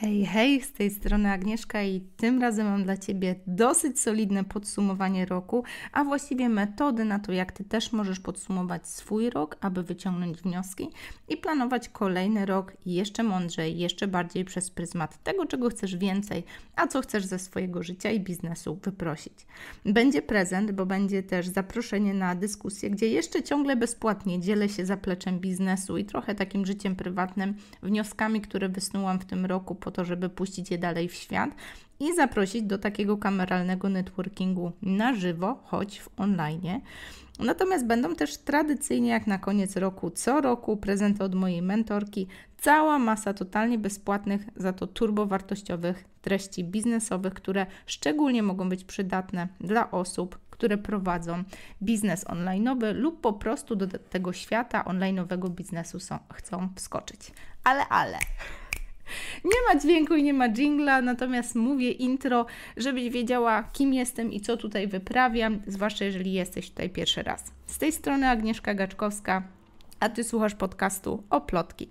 Hej, hej, z tej strony Agnieszka i tym razem mam dla Ciebie dosyć solidne podsumowanie roku, a właściwie metody na to, jak Ty też możesz podsumować swój rok, aby wyciągnąć wnioski i planować kolejny rok jeszcze mądrzej, jeszcze bardziej przez pryzmat tego, czego chcesz więcej, a co chcesz ze swojego życia i biznesu wyprosić. Będzie prezent, bo będzie też zaproszenie na dyskusję, gdzie jeszcze ciągle bezpłatnie dzielę się zapleczem biznesu i trochę takim życiem prywatnym, wnioskami, które wysnułam w tym roku po to, żeby puścić je dalej w świat i zaprosić do takiego kameralnego networkingu na żywo, choć w online. Natomiast będą też tradycyjnie, jak na koniec roku, co roku prezenty od mojej mentorki, cała masa totalnie bezpłatnych, za to turbowartościowych treści biznesowych, które szczególnie mogą być przydatne dla osób, które prowadzą biznes onlineowy lub po prostu do tego świata onlineowego biznesu są, chcą wskoczyć. Ale, ale. Nie ma dźwięku i nie ma jingla, natomiast mówię intro, żebyś wiedziała, kim jestem i co tutaj wyprawiam, zwłaszcza jeżeli jesteś tutaj pierwszy raz. Z tej strony Agnieszka Gaczkowska, a Ty słuchasz podcastu o plotki.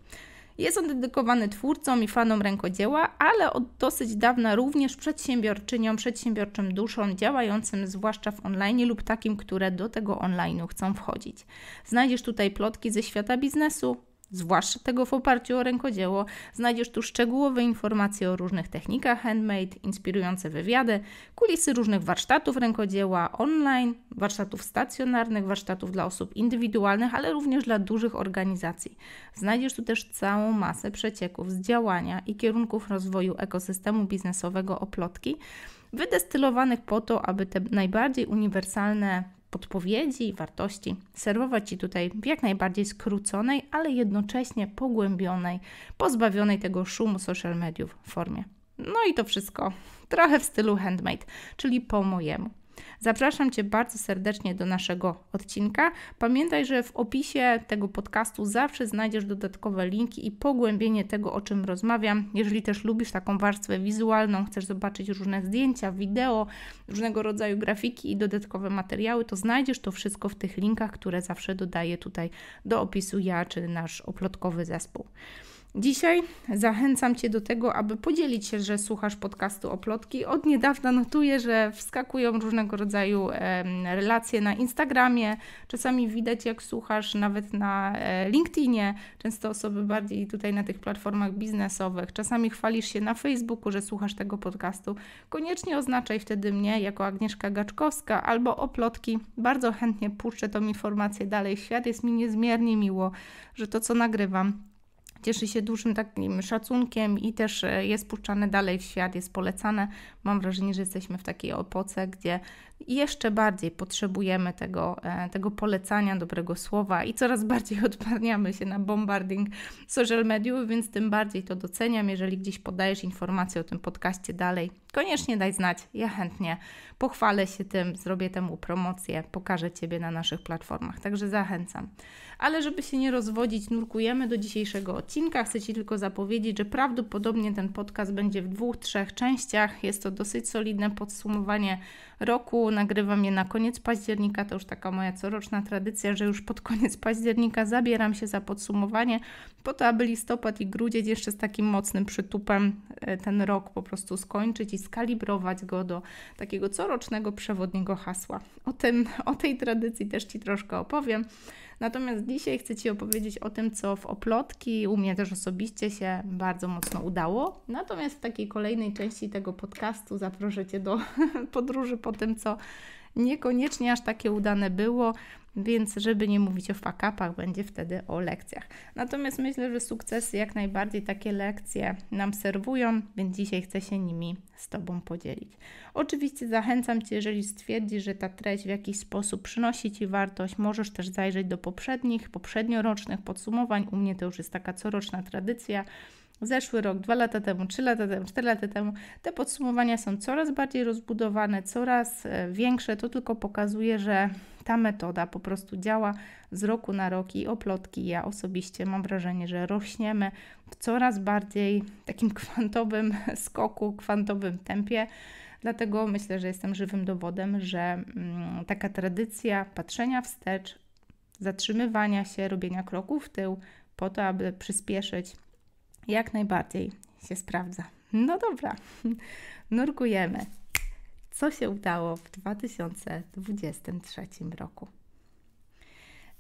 Jest on dedykowany twórcom i fanom rękodzieła, ale od dosyć dawna również przedsiębiorczyniom, przedsiębiorczym duszom działającym zwłaszcza w online lub takim, które do tego online'u chcą wchodzić. Znajdziesz tutaj plotki ze świata biznesu, zwłaszcza tego w oparciu o rękodzieło, znajdziesz tu szczegółowe informacje o różnych technikach handmade, inspirujące wywiady, kulisy różnych warsztatów rękodzieła online, warsztatów stacjonarnych, warsztatów dla osób indywidualnych, ale również dla dużych organizacji. Znajdziesz tu też całą masę przecieków z działania i kierunków rozwoju ekosystemu biznesowego Oplotki, wydestylowanych po to, aby te najbardziej uniwersalne podpowiedzi i wartości serwować Ci tutaj w jak najbardziej skróconej, ale jednocześnie pogłębionej, pozbawionej tego szumu social mediów formie. No i to wszystko trochę w stylu handmade, czyli po mojemu. Zapraszam Cię bardzo serdecznie do naszego odcinka. Pamiętaj, że w opisie tego podcastu zawsze znajdziesz dodatkowe linki i pogłębienie tego, o czym rozmawiam. Jeżeli też lubisz taką warstwę wizualną, chcesz zobaczyć różne zdjęcia, wideo, różnego rodzaju grafiki i dodatkowe materiały, to znajdziesz to wszystko w tych linkach, które zawsze dodaję tutaj do opisu ja czy nasz oplotkowy zespół. Dzisiaj zachęcam Cię do tego, aby podzielić się, że słuchasz podcastu Oplotki. Od niedawna notuję, że wskakują różnego rodzaju relacje na Instagramie. Czasami widać, jak słuchasz nawet na e, LinkedInie. Często osoby bardziej tutaj na tych platformach biznesowych. Czasami chwalisz się na Facebooku, że słuchasz tego podcastu. Koniecznie oznaczaj wtedy mnie jako Agnieszka Gaczkowska albo Oplotki. Bardzo chętnie puszczę tą informację dalej w świat. Jest mi niezmiernie miło, że to, co nagrywam, cieszy się dużym takim szacunkiem i też e, jest puszczane dalej w świat, jest polecane. Mam wrażenie, że jesteśmy w takiej opoce, gdzie jeszcze bardziej potrzebujemy tego, e, tego polecania dobrego słowa i coraz bardziej odparniamy się na bombarding social mediów, więc tym bardziej to doceniam. Jeżeli gdzieś podajesz informacje o tym podcaście dalej, koniecznie daj znać. Ja chętnie pochwalę się tym, zrobię temu promocję, pokażę Ciebie na naszych platformach. Także zachęcam ale żeby się nie rozwodzić, nurkujemy do dzisiejszego odcinka. Chcę Ci tylko zapowiedzieć, że prawdopodobnie ten podcast będzie w dwóch, trzech częściach. Jest to dosyć solidne podsumowanie roku. Nagrywam je na koniec października. To już taka moja coroczna tradycja, że już pod koniec października zabieram się za podsumowanie, po to, aby listopad i grudzień jeszcze z takim mocnym przytupem e, ten rok po prostu skończyć i skalibrować go do takiego corocznego przewodniego hasła. O tym, o tej tradycji też Ci troszkę opowiem. Natomiast dzisiaj chcę Ci opowiedzieć o tym, co w oplotki u mnie też osobiście się bardzo mocno udało. Natomiast w takiej kolejnej części tego podcastu zaproszę Cię do podróży po tym, co niekoniecznie aż takie udane było, więc żeby nie mówić o fakapach, będzie wtedy o lekcjach. Natomiast myślę, że sukcesy jak najbardziej takie lekcje nam serwują, więc dzisiaj chcę się nimi z Tobą podzielić. Oczywiście zachęcam Cię, jeżeli stwierdzisz, że ta treść w jakiś sposób przynosi Ci wartość, możesz też zajrzeć do poprzednich, poprzedniorocznych podsumowań. U mnie to już jest taka coroczna tradycja zeszły rok, dwa lata temu, trzy lata temu, cztery lata temu, te podsumowania są coraz bardziej rozbudowane, coraz e, większe. To tylko pokazuje, że ta metoda po prostu działa z roku na rok i oplotki. Ja osobiście mam wrażenie, że rośniemy w coraz bardziej takim kwantowym skoku, kwantowym tempie. Dlatego myślę, że jestem żywym dowodem, że mm, taka tradycja patrzenia wstecz, zatrzymywania się, robienia kroków w tył, po to, aby przyspieszyć jak najbardziej się sprawdza. No dobra, nurkujemy. Co się udało w 2023 roku?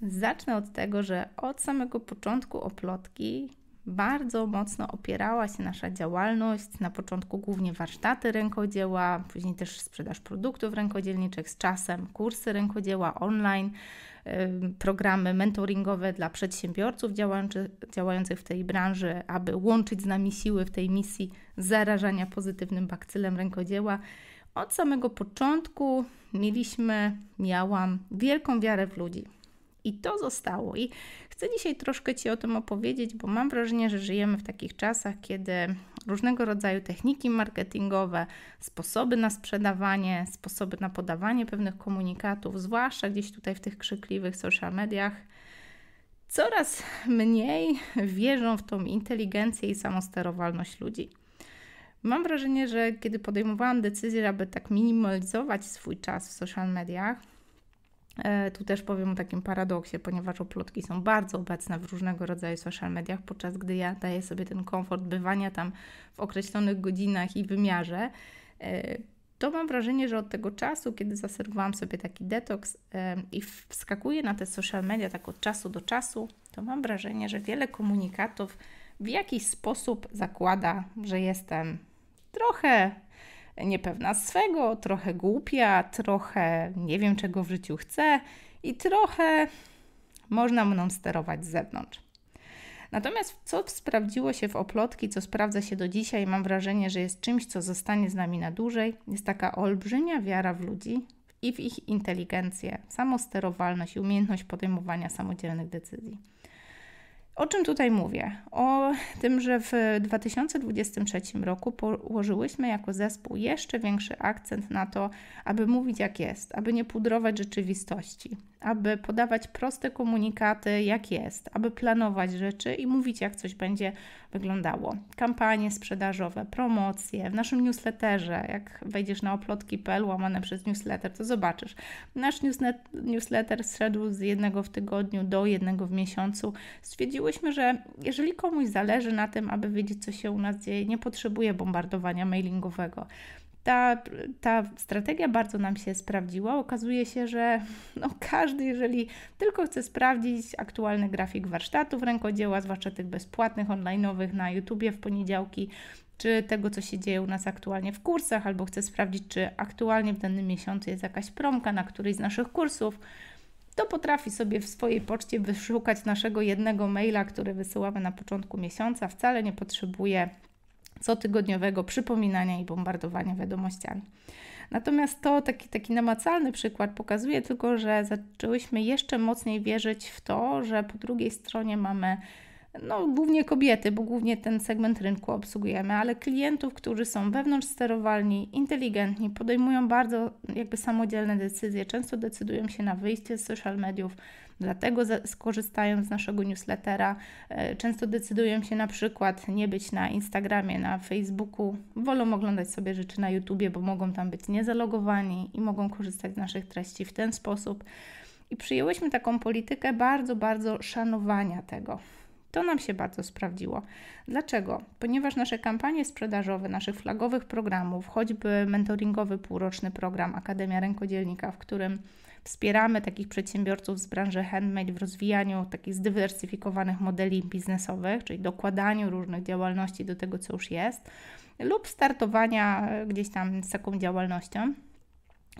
Zacznę od tego, że od samego początku oplotki bardzo mocno opierała się nasza działalność. Na początku głównie warsztaty rękodzieła, później też sprzedaż produktów rękodzielniczych, z czasem kursy rękodzieła online, programy mentoringowe dla przedsiębiorców działających, w tej branży, aby łączyć z nami siły w tej misji zarażania pozytywnym bakcylem rękodzieła. Od samego początku mieliśmy, miałam wielką wiarę w ludzi. I to zostało. I chcę dzisiaj troszkę Ci o tym opowiedzieć, bo mam wrażenie, że żyjemy w takich czasach, kiedy różnego rodzaju techniki marketingowe, sposoby na sprzedawanie, sposoby na podawanie pewnych komunikatów, zwłaszcza gdzieś tutaj w tych krzykliwych social mediach, coraz mniej wierzą w tą inteligencję i samosterowalność ludzi. Mam wrażenie, że kiedy podejmowałam decyzję, aby tak minimalizować swój czas w social mediach, E, tu też powiem o takim paradoksie, ponieważ oplotki są bardzo obecne w różnego rodzaju social mediach, podczas gdy ja daję sobie ten komfort bywania tam w określonych godzinach i wymiarze. E, to mam wrażenie, że od tego czasu, kiedy zaserwowałam sobie taki detoks e, i wskakuję na te social media tak od czasu do czasu, to mam wrażenie, że wiele komunikatów w jakiś sposób zakłada, że jestem trochę niepewna swego, trochę głupia, trochę nie wiem czego w życiu chcę i trochę można mną sterować z zewnątrz. Natomiast co sprawdziło się w oplotki, co sprawdza się do dzisiaj, mam wrażenie, że jest czymś, co zostanie z nami na dłużej, jest taka olbrzymia wiara w ludzi i w ich inteligencję, samosterowalność i umiejętność podejmowania samodzielnych decyzji. O czym tutaj mówię? O tym, że w 2023 roku położyłyśmy jako zespół jeszcze większy akcent na to, aby mówić jak jest, aby nie pudrować rzeczywistości, aby podawać proste komunikaty, jak jest, aby planować rzeczy i mówić, jak coś będzie wyglądało. Kampanie sprzedażowe, promocje, w naszym newsletterze, jak wejdziesz na oplotki.pl łamane przez newsletter, to zobaczysz. Nasz newsletter zszedł z jednego w tygodniu do jednego w miesiącu. Stwierdziłyśmy, że jeżeli komuś zależy na tym, aby wiedzieć, co się u nas dzieje, nie potrzebuje bombardowania mailingowego ta, ta strategia bardzo nam się sprawdziła. Okazuje się, że no każdy, jeżeli tylko chce sprawdzić aktualny grafik warsztatów rękodzieła, zwłaszcza tych bezpłatnych, online'owych na YouTubie w poniedziałki, czy tego, co się dzieje u nas aktualnie w kursach, albo chce sprawdzić, czy aktualnie w danym miesiącu jest jakaś promka na któryś z naszych kursów, to potrafi sobie w swojej poczcie wyszukać naszego jednego maila, który wysyłamy na początku miesiąca. Wcale nie potrzebuje cotygodniowego przypominania i bombardowania wiadomościami. Natomiast to taki, taki namacalny przykład pokazuje tylko, że zaczęłyśmy jeszcze mocniej wierzyć w to, że po drugiej stronie mamy no, głównie kobiety, bo głównie ten segment rynku obsługujemy, ale klientów, którzy są wewnątrz sterowalni, inteligentni, podejmują bardzo jakby samodzielne decyzje, często decydują się na wyjście z social mediów, dlatego skorzystają z naszego newslettera, e, często decydują się na przykład nie być na Instagramie, na Facebooku, wolą oglądać sobie rzeczy na YouTubie, bo mogą tam być niezalogowani i mogą korzystać z naszych treści w ten sposób. I przyjęłyśmy taką politykę bardzo, bardzo szanowania tego to nam się bardzo sprawdziło. Dlaczego? Ponieważ nasze kampanie sprzedażowe, naszych flagowych programów, choćby mentoringowy półroczny program Akademia Rękodzielnika, w którym wspieramy takich przedsiębiorców z branży handmade w rozwijaniu takich zdywersyfikowanych modeli biznesowych, czyli dokładaniu różnych działalności do tego, co już jest, lub startowania gdzieś tam z taką działalnością,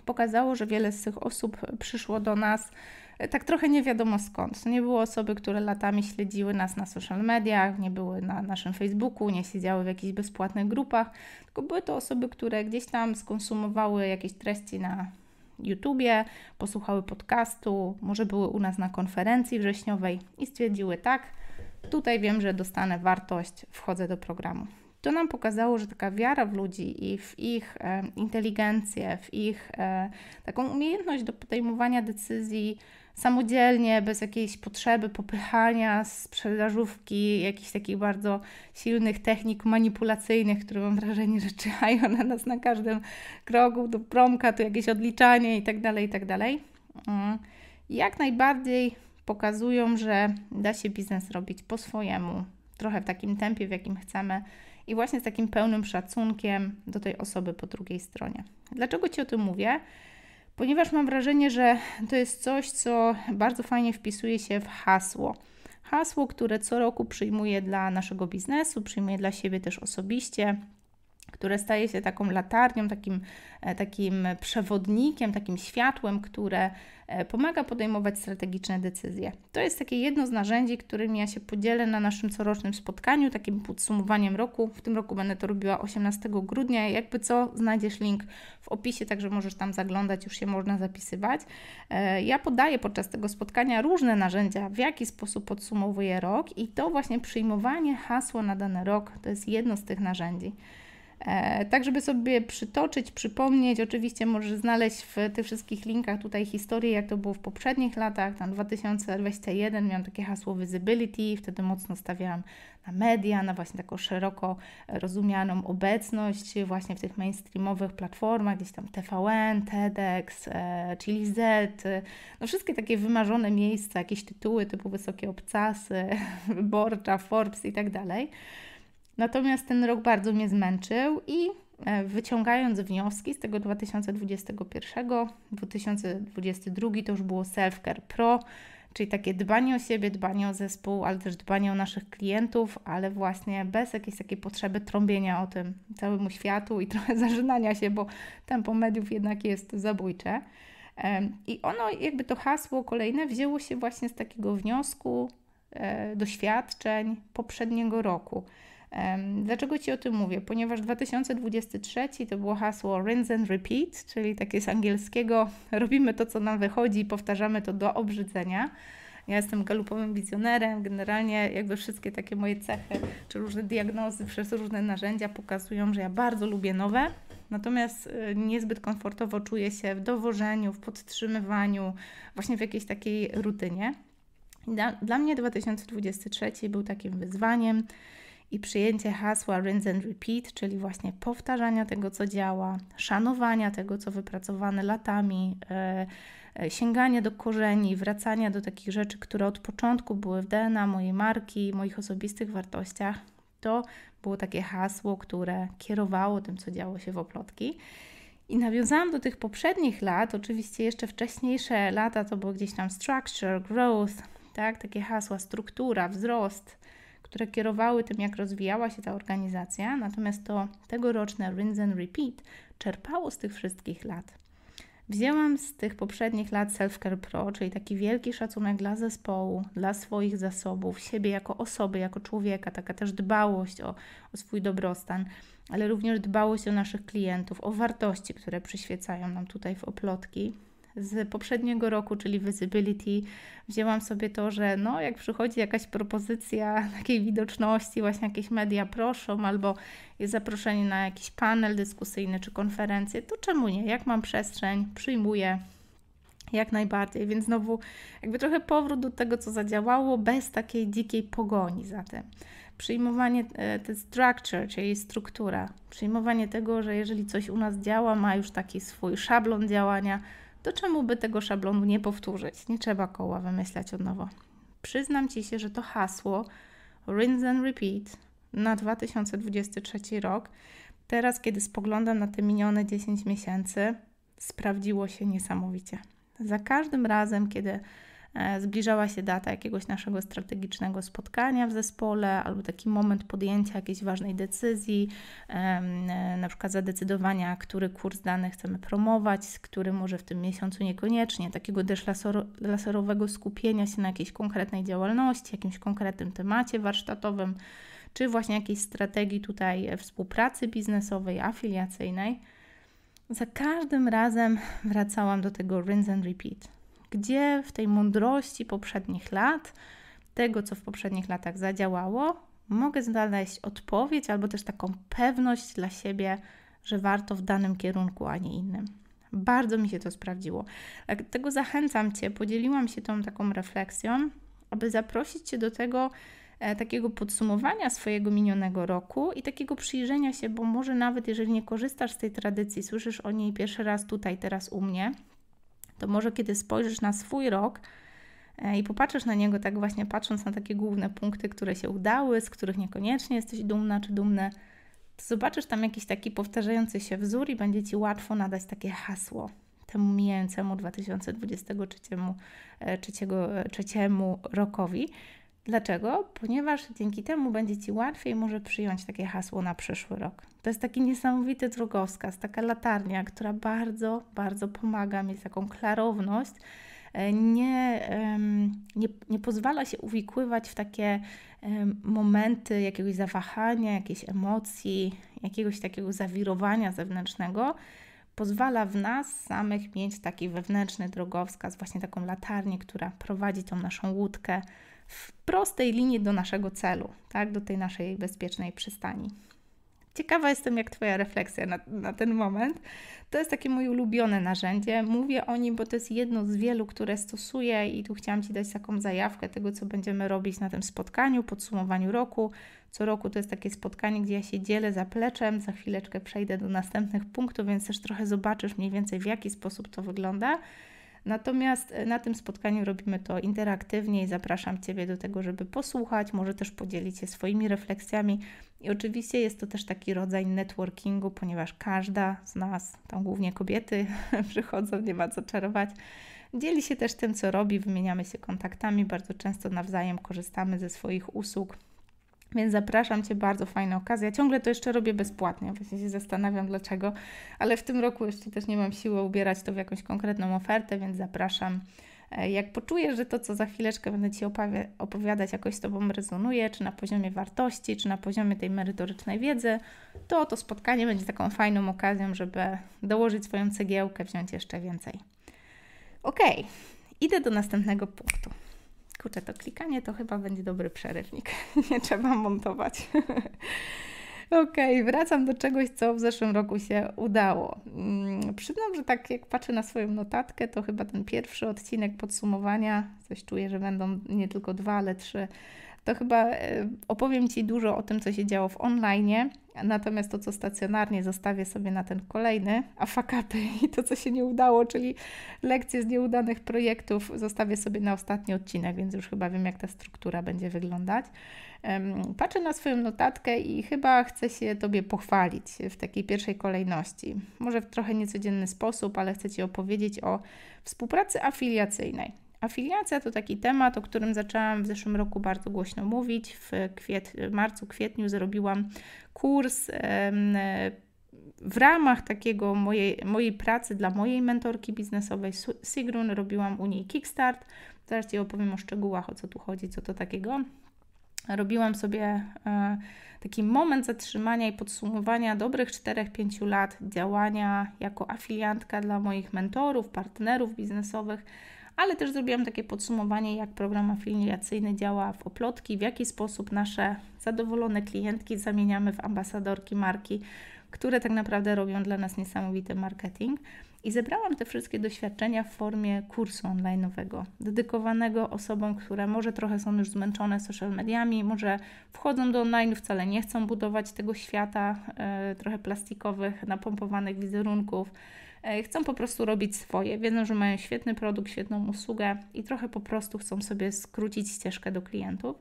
pokazało, że wiele z tych osób przyszło do nas E, tak trochę nie wiadomo skąd. Nie było osoby, które latami śledziły nas na social mediach, nie były na naszym Facebooku, nie siedziały w jakichś bezpłatnych grupach, tylko były to osoby, które gdzieś tam skonsumowały jakieś treści na YouTubie, posłuchały podcastu, może były u nas na konferencji wrześniowej i stwierdziły tak, tutaj wiem, że dostanę wartość, wchodzę do programu. To nam pokazało, że taka wiara w ludzi i w ich e, inteligencję, w ich e, taką umiejętność do podejmowania decyzji, samodzielnie, bez jakiejś potrzeby popychania sprzedażówki, jakichś takich bardzo silnych technik manipulacyjnych, które mam wrażenie, że czyhają na nas na każdym kroku, do promka, tu jakieś odliczanie itd., tak itd. Tak mm. Jak najbardziej pokazują, że da się biznes robić po swojemu, trochę w takim tempie, w jakim chcemy i właśnie z takim pełnym szacunkiem do tej osoby po drugiej stronie. Dlaczego Ci o tym mówię? ponieważ mam wrażenie, że to jest coś, co bardzo fajnie wpisuje się w hasło. Hasło, które co roku przyjmuję dla naszego biznesu, przyjmuję dla siebie też osobiście, które staje się taką latarnią, takim, e, takim przewodnikiem, takim światłem, które e, pomaga podejmować strategiczne decyzje. To jest takie jedno z narzędzi, którym ja się podzielę na naszym corocznym spotkaniu, takim podsumowaniem roku. W tym roku będę to robiła 18 grudnia. Jakby co, znajdziesz link w opisie, także możesz tam zaglądać, już się można zapisywać. E, ja podaję podczas tego spotkania różne narzędzia, w jaki sposób podsumowuję rok i to właśnie przyjmowanie hasła na dany rok to jest jedno z tych narzędzi. E, tak, żeby sobie przytoczyć, przypomnieć, oczywiście możesz znaleźć w tych wszystkich linkach tutaj historię, jak to było w poprzednich latach, tam 2021 miałam takie hasło visibility, wtedy mocno stawiałam na media, na właśnie taką szeroko rozumianą obecność właśnie w tych mainstreamowych platformach, gdzieś tam TVN, TEDx, e, czyli Z, no wszystkie takie wymarzone miejsca, jakieś tytuły typu Wysokie Obcasy, Wyborcza, Forbes i tak dalej. Natomiast ten rok bardzo mnie zmęczył i e, wyciągając wnioski z tego 2021, 2022 to już było Self-Care Pro, czyli takie dbanie o siebie, dbanie o zespół, ale też dbanie o naszych klientów, ale właśnie bez jakiejś takiej potrzeby trąbienia o tym całemu światu i trochę zażynania się, bo tempo mediów jednak jest zabójcze. I ono, jakby to hasło kolejne, wzięło się właśnie z takiego wniosku, e, doświadczeń poprzedniego roku. Dlaczego Ci o tym mówię? Ponieważ 2023 to było hasło rinse and repeat, czyli takie z angielskiego robimy to, co nam wychodzi i powtarzamy to do obrzydzenia. Ja jestem galupowym wizjonerem, generalnie jakby wszystkie takie moje cechy, czy różne diagnozy przez różne narzędzia pokazują, że ja bardzo lubię nowe, natomiast y, niezbyt komfortowo czuję się w dowożeniu, w podtrzymywaniu, właśnie w jakiejś takiej rutynie. Dla, dla mnie 2023 był takim wyzwaniem, i przyjęcie hasła rinse and repeat, czyli właśnie powtarzania tego, co działa, szanowania tego, co wypracowane latami, e, e sięganie do korzeni, wracania do takich rzeczy, które od początku były w DNA mojej marki, moich osobistych wartościach, to było takie hasło, które kierowało tym, co działo się w oplotki. I nawiązałam do tych poprzednich lat, oczywiście jeszcze wcześniejsze lata to było gdzieś tam structure, growth, tak, takie hasła struktura, wzrost, które kierowały tym, jak rozwijała się ta organizacja, natomiast to tegoroczne Rinse and Repeat czerpało z tych wszystkich lat. Wzięłam z tych poprzednich lat Self-Care Pro, czyli taki wielki szacunek dla zespołu, dla swoich zasobów, siebie jako osoby, jako człowieka, taka też dbałość o, o swój dobrostan, ale również dbałość o naszych klientów, o wartości, które przyświecają nam tutaj w oplotki z poprzedniego roku, czyli visibility, wzięłam sobie to, że no, jak przychodzi jakaś propozycja takiej widoczności, właśnie jakieś media proszą, albo jest zaproszenie na jakiś panel dyskusyjny czy konferencję, to czemu nie? Jak mam przestrzeń, przyjmuję. Jak najbardziej, więc znowu jakby trochę powrót do tego, co zadziałało, bez takiej dzikiej pogoni za tym przyjmowanie e, te structure, czyli struktura, przyjmowanie tego, że jeżeli coś u nas działa, ma już taki swój szablon działania, to czemu by tego szablonu nie powtórzyć? Nie trzeba koła wymyślać od nowa. Przyznam Ci się, że to hasło Rinse and Repeat na 2023 rok, teraz kiedy spoglądam na te minione 10 miesięcy, sprawdziło się niesamowicie. Za każdym razem, kiedy E, zbliżała się data jakiegoś naszego strategicznego spotkania w zespole albo taki moment podjęcia jakiejś ważnej decyzji, e, na przykład zadecydowania, który kurs dany chcemy promować, z którym może w tym miesiącu niekoniecznie, takiego też laserowego skupienia się na jakiejś konkretnej działalności, jakimś konkretnym temacie warsztatowym, czy właśnie jakiejś strategii tutaj współpracy biznesowej, afiliacyjnej. Za każdym razem wracałam do tego rinse and repeat gdzie w tej mądrości poprzednich lat, tego co w poprzednich latach zadziałało, mogę znaleźć odpowiedź albo też taką pewność dla siebie, że warto w danym kierunku, a nie innym. Bardzo mi się to sprawdziło. Dlatego tak, zachęcam Cię, podzieliłam się tą taką refleksją, aby zaprosić Cię do tego e, takiego podsumowania swojego minionego roku i takiego przyjrzenia się, bo może nawet jeżeli nie korzystasz z tej tradycji, słyszysz o niej pierwszy raz tutaj, teraz u mnie, to może kiedy spojrzysz na swój rok e, i popatrzysz na niego tak właśnie patrząc na takie główne punkty, które się udały, z których niekoniecznie jesteś dumna czy dumny, to zobaczysz tam jakiś taki powtarzający się wzór i będzie Ci łatwo nadać takie hasło temu mijającemu 2023 e, trzeciego, e, trzeciemu rokowi. Dlaczego? Ponieważ dzięki temu będzie Ci łatwiej może przyjąć takie hasło na przyszły rok. To jest taki niesamowity drogowskaz, taka latarnia, która bardzo, bardzo pomaga mieć taką klarowność. E, nie, nie, nie pozwala się uwikływać w takie momenty jakiegoś zawahania, jakiejś emocji, jakiegoś takiego zawirowania zewnętrznego. Pozwala w nas samych mieć taki wewnętrzny drogowskaz, właśnie taką latarnię, która prowadzi tą naszą łódkę w prostej linii do naszego celu, tak, do tej naszej bezpiecznej przystani. Ciekawa jestem, jak Twoja refleksja na, na, ten moment. To jest takie moje ulubione narzędzie. Mówię o nim, bo to jest jedno z wielu, które stosuję, i tu chciałam Ci dać taką zajawkę tego, co będziemy robić na tym spotkaniu, podsumowaniu roku. Co roku to jest takie spotkanie, gdzie ja się dzielę zapleczem. Za chwileczkę przejdę do następnych punktów, więc też trochę zobaczysz mniej więcej, w jaki sposób to wygląda. Natomiast e, na tym spotkaniu robimy to interaktywnie i zapraszam Ciebie do tego, żeby posłuchać, może też podzielić się swoimi refleksjami. I oczywiście jest to też taki rodzaj networkingu, ponieważ każda z nas, tam głównie kobiety przychodzą, nie ma co czarować, dzieli się też tym, co robi, wymieniamy się kontaktami, bardzo często nawzajem korzystamy ze swoich usług. Więc zapraszam Cię, bardzo fajna okazja. Ciągle to jeszcze robię bezpłatnie, właśnie się zastanawiam dlaczego, ale w tym roku jeszcze też nie mam siły ubierać to w jakąś konkretną ofertę, więc zapraszam E, jak poczujesz, że to, co za chwileczkę będę Ci opowi- opowiadać, jakoś z Tobą rezonuje, czy na poziomie wartości, czy na poziomie tej merytorycznej wiedzy, to to spotkanie będzie taką fajną okazją, żeby dołożyć swoją cegiełkę, wziąć jeszcze więcej. Ok, idę do następnego punktu. Kurczę, to klikanie to chyba będzie dobry przerywnik. Nie trzeba montować. Okej, okay, wracam do czegoś, co w zeszłym roku się udało. Mm, przyznam, że tak jak patrzę na swoją notatkę, to chyba ten pierwszy odcinek podsumowania, coś czuję, że będą nie tylko dwa, ale trzy. To chyba e, opowiem Ci dużo o tym, co się działo w online, natomiast to, co stacjonarnie, zostawię sobie na ten kolejny, a fakapy i to, co się nie udało, czyli lekcje z nieudanych projektów, zostawię sobie na ostatni odcinek, więc już chyba wiem, jak ta struktura będzie wyglądać. Patrzę na swoją notatkę i chyba chcę się Tobie pochwalić w takiej pierwszej kolejności. Może w trochę niecodzienny sposób, ale chcę Ci opowiedzieć o współpracy afiliacyjnej. Afiliacja to taki temat, o którym zaczęłam w zeszłym roku bardzo głośno mówić. W, kwiet, marcu, kwietniu zrobiłam kurs w ramach takiego mojej, mojej pracy dla mojej mentorki biznesowej Sigrun. Robiłam u niej kickstart. Zaraz Ci opowiem o szczegółach, o co tu chodzi, co to takiego robiłam sobie e, taki moment zatrzymania i podsumowania dobrych 4-5 lat działania jako afiliantka dla moich mentorów, partnerów biznesowych, ale też zrobiłam takie podsumowanie, jak program afiliacyjny działa w oplotki, w jaki sposób nasze zadowolone klientki zamieniamy w ambasadorki marki, które tak naprawdę robią dla nas niesamowity marketing. I zebrałam te wszystkie doświadczenia w formie kursu online'owego, dedykowanego osobom, które może trochę są już zmęczone social mediami, może wchodzą do online, wcale nie chcą budować tego świata y, trochę plastikowych, napompowanych wizerunków. Y, chcą po prostu robić swoje, wiedzą, że mają świetny produkt, świetną usługę i trochę po prostu chcą sobie skrócić ścieżkę do klientów.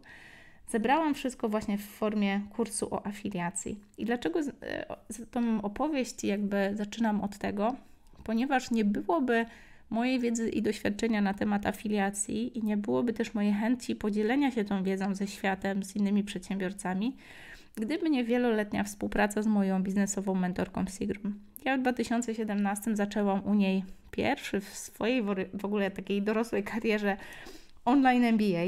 Zebrałam wszystko właśnie w formie kursu o afiliacji. I dlaczego z, y, tą opowieść jakby zaczynam od tego, ponieważ nie byłoby mojej wiedzy i doświadczenia na temat afiliacji i nie byłoby też mojej chęci podzielenia się tą wiedzą ze światem, z innymi przedsiębiorcami, gdyby nie wieloletnia współpraca z moją biznesową mentorką Sigrum. Ja w 2017 zaczęłam u niej pierwszy w swojej w ogóle takiej dorosłej karierze online MBA.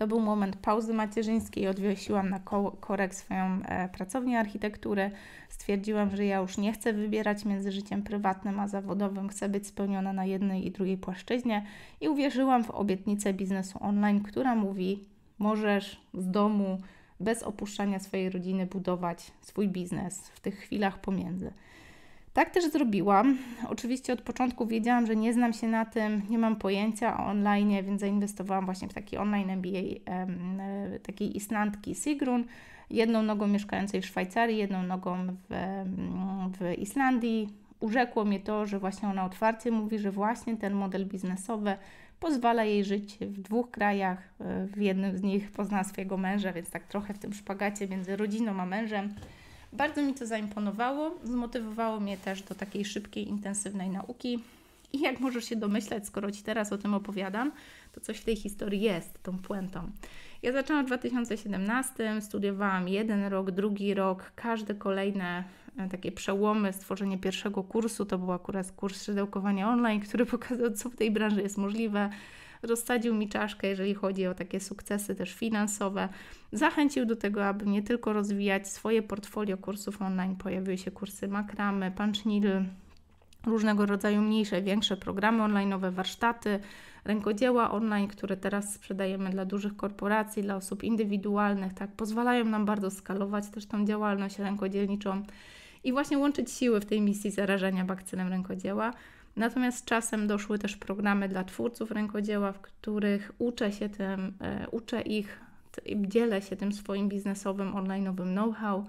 To był moment pauzy macierzyńskiej, odwiesiłam na korek swoją e, pracownię architektury. Stwierdziłam, że ja już nie chcę wybierać między życiem prywatnym a zawodowym, chcę być spełniona na jednej i drugiej płaszczyźnie i uwierzyłam w obietnicę biznesu online, która mówi: możesz z domu bez opuszczania swojej rodziny budować swój biznes w tych chwilach pomiędzy. Tak też zrobiłam. Oczywiście od początku wiedziałam, że nie znam się na tym, nie mam pojęcia o online, więc zainwestowałam właśnie w taki online MBA e, takiej Islandki Sigrun, jedną nogą mieszkającej w Szwajcarii, jedną nogą w, w Islandii. Urzekło mnie to, że właśnie ona otwarcie mówi, że właśnie ten model biznesowy pozwala jej żyć w dwóch krajach. E, w jednym z nich pozna swojego męża, więc tak trochę w tym szpagacie między rodziną a mężem bardzo mi to zaimponowało, zmotywowało mnie też do takiej szybkiej, intensywnej nauki. I jak możesz się domyśleć, skoro Ci teraz o tym opowiadam, to coś w tej historii jest tą puentą. Ja zaczęłam w 2017, studiowałam jeden rok, drugi rok, każde kolejne e, takie przełomy, stworzenie pierwszego kursu, to był akurat kurs szydełkowania online, który pokazał, co w tej branży jest możliwe, rozsadził mi czaszkę, jeżeli chodzi o takie sukcesy też finansowe. Zachęcił do tego, aby nie tylko rozwijać swoje portfolio kursów online, pojawiły się kursy makramy, punchnill, różnego rodzaju mniejsze, większe programy online, nowe warsztaty, rękodzieła online, które teraz sprzedajemy dla dużych korporacji, dla osób indywidualnych, tak, pozwalają nam bardzo skalować też tą działalność rękodzielniczą i właśnie łączyć siły w tej misji zarażania bakcylem rękodzieła. Natomiast czasem doszły też programy dla twórców rękodzieła, w których uczę się tym, e, uczę ich, dzielę się tym swoim biznesowym, online'owym know-how.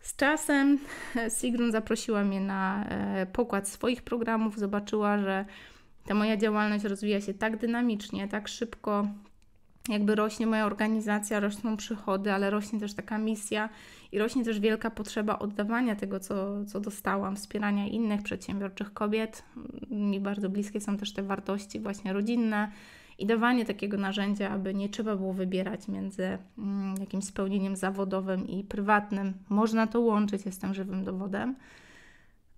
Z czasem e, Sigrun zaprosiła mnie na e, pokład swoich programów, zobaczyła, że ta moja działalność rozwija się tak dynamicznie, tak szybko, jakby rośnie moja organizacja, rosną przychody, ale rośnie też taka misja i rośnie też wielka potrzeba oddawania tego, co, co dostałam, wspierania innych przedsiębiorczych kobiet. Mi bardzo bliskie są też te wartości właśnie rodzinne i dawanie takiego narzędzia, aby nie trzeba było wybierać między mm, jakimś spełnieniem zawodowym i prywatnym. Można to łączyć, jestem żywym dowodem.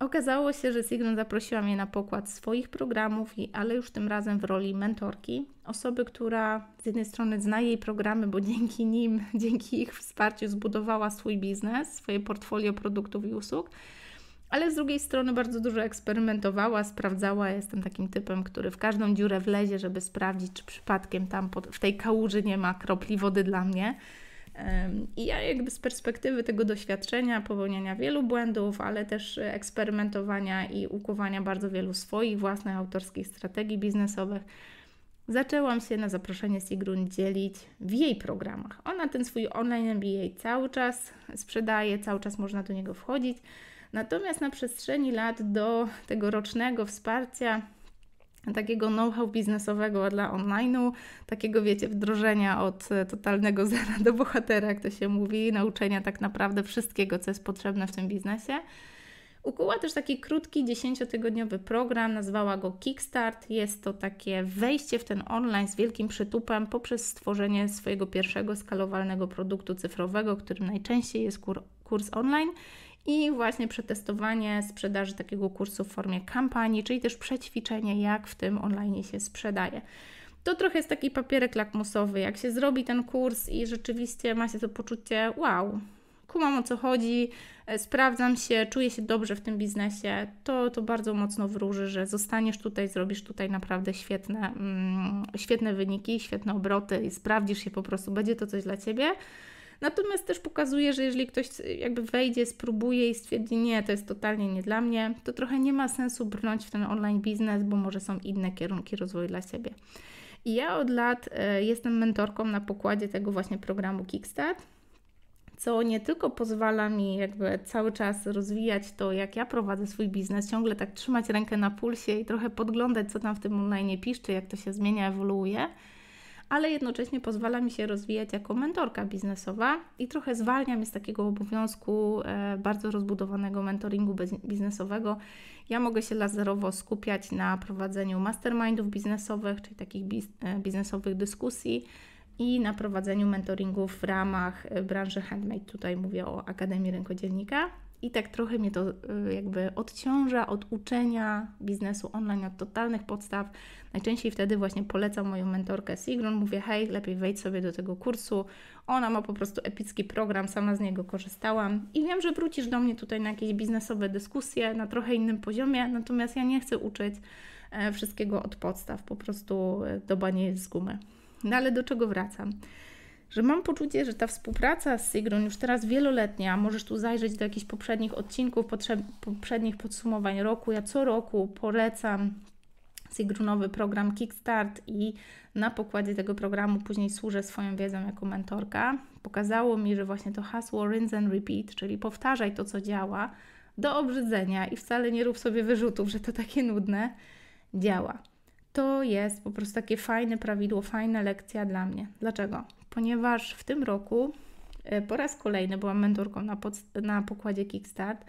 Okazało się, że Signon zaprosiła mnie na pokład swoich programów, ale już tym razem w roli mentorki. Osoby, która z jednej strony zna jej programy, bo dzięki nim, dzięki ich wsparciu zbudowała swój biznes, swoje portfolio produktów i usług, ale z drugiej strony bardzo dużo eksperymentowała, sprawdzała. Jestem takim typem, który w każdą dziurę wlezie, żeby sprawdzić, czy przypadkiem tam pod, w tej kałuży nie ma kropli wody dla mnie. I ja jakby z perspektywy tego doświadczenia, popełniania wielu błędów, ale też eksperymentowania i ukuwania bardzo wielu swoich własnych autorskich strategii biznesowych, zaczęłam się na zaproszenie Sigrun dzielić w jej programach. Ona ten swój online MBA cały czas sprzedaje, cały czas można do niego wchodzić. Natomiast na przestrzeni lat do tego rocznego wsparcia takiego know-how biznesowego dla online'u, takiego wiecie, wdrożenia od e, totalnego zera do bohatera, jak to się mówi, nauczenia tak naprawdę wszystkiego, co jest potrzebne w tym biznesie. Ukuła też taki krótki, 10-tygodniowy program, nazwała go Kickstart. Jest to takie wejście w ten online z wielkim przytupem poprzez stworzenie swojego pierwszego skalowalnego produktu cyfrowego, którym najczęściej jest kur kurs online i właśnie przetestowanie sprzedaży takiego kursu w formie kampanii, czyli też przećwiczenie, jak w tym online się sprzedaje. To trochę jest taki papierek lakmusowy, jak się zrobi ten kurs i rzeczywiście ma się to poczucie wow, kumam o co chodzi, e, sprawdzam się, czuję się dobrze w tym biznesie, to, to bardzo mocno wróży, że zostaniesz tutaj, zrobisz tutaj naprawdę świetne, mm, świetne wyniki, świetne obroty i sprawdzisz się po prostu, będzie to coś dla Ciebie. Natomiast też pokazuje, że jeżeli ktoś jakby wejdzie, spróbuje i stwierdzi, nie, to jest totalnie nie dla mnie, to trochę nie ma sensu brnąć w ten online biznes, bo może są inne kierunki rozwoju dla siebie. I ja od lat e, jestem mentorką na pokładzie tego właśnie programu Kickstart co nie tylko pozwala mi jakby cały czas rozwijać to, jak ja prowadzę swój biznes, ciągle tak trzymać rękę na pulsie i trochę podglądać, co tam w tym online piszczy, jak to się zmienia, ewoluuje, ale jednocześnie pozwala mi się rozwijać jako mentorka biznesowa i trochę zwalnia mnie z takiego obowiązku e, bardzo rozbudowanego mentoringu biznesowego. Ja mogę się laserowo skupiać na prowadzeniu mastermindów biznesowych, czyli takich e, biznesowych dyskusji i na prowadzeniu mentoringów w ramach e, branży handmade. Tutaj mówię o Akademii Rękodzielnika i tak trochę mnie to y, jakby odciąża od uczenia biznesu online, od totalnych podstaw. Najczęściej wtedy właśnie polecam moją mentorkę Sigrun, mówię hej, lepiej wejdź sobie do tego kursu. Ona ma po prostu epicki program, sama z niego korzystałam i wiem, że wrócisz do mnie tutaj na jakieś biznesowe dyskusje na trochę innym poziomie, natomiast ja nie chcę uczyć e, wszystkiego od podstaw, po prostu e, do jest z gumy. No ale do czego wracam? że mam poczucie, że ta współpraca z Sigrun już teraz wieloletnia, możesz tu zajrzeć do jakichś poprzednich odcinków, poprzednich podsumowań roku. Ja co roku polecam Sigrunowy program Kickstart i na pokładzie tego programu później służę swoją wiedzą jako mentorka. Pokazało mi, że właśnie to hasło rinse and repeat, czyli powtarzaj to, co działa, do obrzydzenia i wcale nie rób sobie wyrzutów, że to takie nudne, działa. To jest po prostu takie fajne prawidło, fajna lekcja dla mnie. Dlaczego? ponieważ w tym roku e, po raz kolejny byłam mentorką na, pod, na pokładzie Kickstart.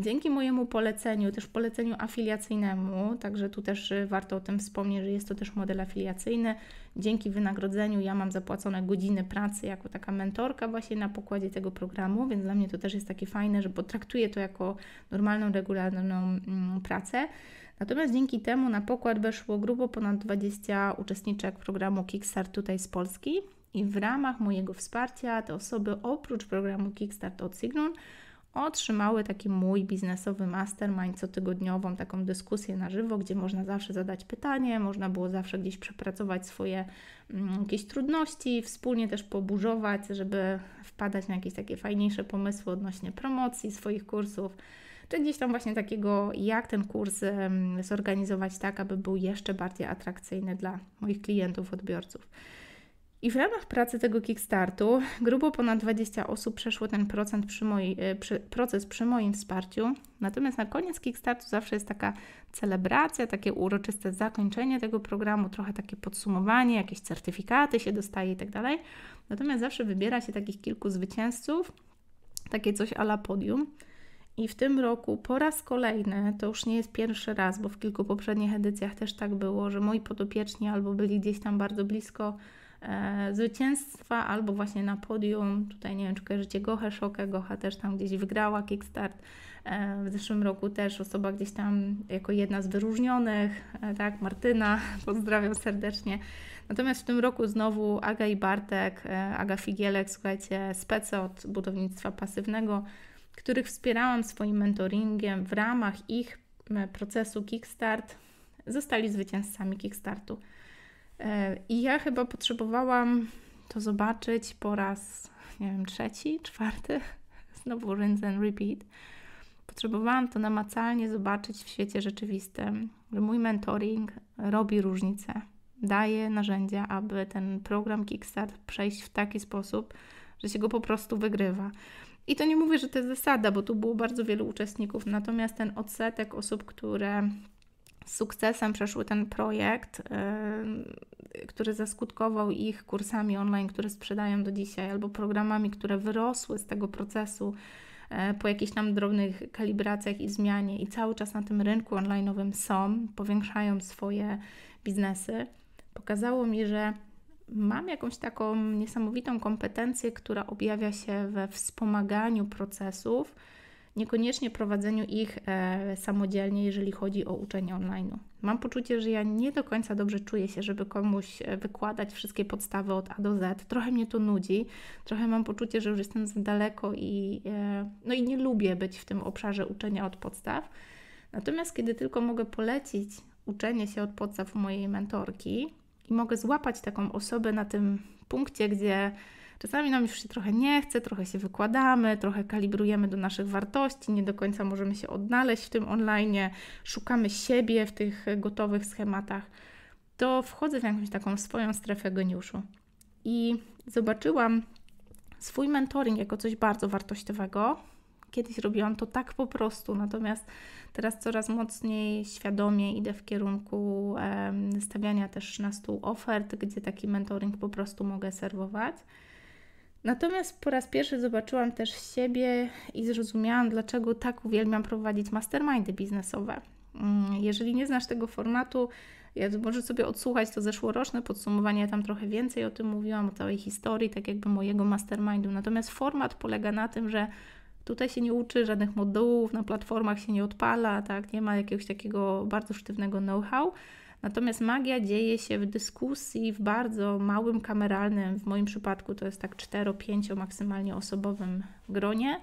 Dzięki mojemu poleceniu, też poleceniu afiliacyjnemu, także tu też e, warto o tym wspomnieć, że jest to też model afiliacyjny. Dzięki wynagrodzeniu ja mam zapłacone godziny pracy jako taka mentorka właśnie na pokładzie tego programu, więc dla mnie to też jest takie fajne, że potraktuję to jako normalną, regularną mm, pracę. Natomiast dzięki temu na pokład weszło grubo ponad 20 uczestniczek programu Kickstart tutaj z Polski, i w ramach mojego wsparcia te osoby oprócz programu Kickstart od Signum otrzymały taki mój biznesowy mastermind cotygodniową, taką dyskusję na żywo, gdzie można zawsze zadać pytanie, można było zawsze gdzieś przepracować swoje mm, jakieś trudności, wspólnie też poburzować, żeby wpadać na jakieś takie fajniejsze pomysły odnośnie promocji swoich kursów, czy gdzieś tam właśnie takiego, jak ten kurs mm, zorganizować tak, aby był jeszcze bardziej atrakcyjny dla moich klientów, odbiorców. I w ramach pracy tego Kickstartu grubo ponad 20 osób przeszło ten procent przy moi, e, przy, proces przy moim wsparciu. Natomiast na koniec Kickstartu zawsze jest taka celebracja, takie uroczyste zakończenie tego programu, trochę takie podsumowanie, jakieś certyfikaty się dostaje itd. Tak Natomiast zawsze wybiera się takich kilku zwycięzców, takie coś ala podium. I w tym roku po raz kolejny, to już nie jest pierwszy raz, bo w kilku poprzednich edycjach też tak było, że moi podopieczni albo byli gdzieś tam bardzo blisko E, zwycięstwa, albo właśnie na podium. Tutaj nie wiem, czy kojarzycie Gochę Szokę. Gocha też tam gdzieś wygrała Kickstart. E, w zeszłym roku też osoba gdzieś tam jako jedna z wyróżnionych, e, tak, Martyna, pozdrawiam serdecznie. Natomiast w tym roku znowu Aga i Bartek, Aga Figielek, słuchajcie, specy od budownictwa pasywnego, których wspierałam swoim mentoringiem w ramach ich procesu Kickstart, zostali zwycięzcami Kickstartu. E, I ja chyba potrzebowałam to zobaczyć po raz, nie wiem, trzeci, czwarty, znowu rinse and repeat. Potrzebowałam to namacalnie zobaczyć w świecie rzeczywistym, że mój mentoring robi różnicę. Daje narzędzia, aby ten program Kickstart przejść w taki sposób, że się go po prostu wygrywa. I to nie mówię, że to jest zasada, bo tu było bardzo wielu uczestników, natomiast ten odsetek osób, które sukcesem przeszły ten projekt, y, który zaskutkował ich kursami online, które sprzedają do dzisiaj, albo programami, które wyrosły z tego procesu y, po jakichś tam drobnych kalibracjach i zmianie i cały czas na tym rynku online'owym są, powiększają swoje biznesy, pokazało mi, że mam jakąś taką niesamowitą kompetencję, która objawia się we wspomaganiu procesów, niekoniecznie prowadzeniu ich e, samodzielnie, jeżeli chodzi o uczenie online. Mam poczucie, że ja nie do końca dobrze czuję się, żeby komuś e, wykładać wszystkie podstawy od A do Z. Trochę mnie to nudzi, trochę mam poczucie, że już jestem za daleko i, e, no i nie lubię być w tym obszarze uczenia od podstaw. Natomiast kiedy tylko mogę polecić uczenie się od podstaw mojej mentorki i mogę złapać taką osobę na tym punkcie, gdzie Czasami nam już się trochę nie chce, trochę się wykładamy, trochę kalibrujemy do naszych wartości, nie do końca możemy się odnaleźć w tym online, szukamy siebie w tych gotowych schematach. To wchodzę w jakąś taką swoją strefę geniuszu. I zobaczyłam swój mentoring jako coś bardzo wartościowego. Kiedyś robiłam to tak po prostu, natomiast teraz coraz mocniej świadomie idę w kierunku stawiania też na stół ofert, gdzie taki mentoring po prostu mogę serwować. Natomiast po raz pierwszy zobaczyłam też siebie i zrozumiałam, dlaczego tak uwielbiam prowadzić mastermindy biznesowe. Mm, jeżeli nie znasz tego formatu, możesz sobie odsłuchać to zeszłoroczne podsumowanie, ja tam trochę więcej o tym mówiłam, o całej historii, tak jakby mojego mastermindu. Natomiast format polega na tym, że tutaj się nie uczy żadnych modułów, na platformach się nie odpala, tak, nie ma jakiegoś takiego bardzo sztywnego know-how Natomiast magia dzieje się w dyskusji, w bardzo małym kameralnym, w moim przypadku to jest tak 4-5 maksymalnie osobowym gronie,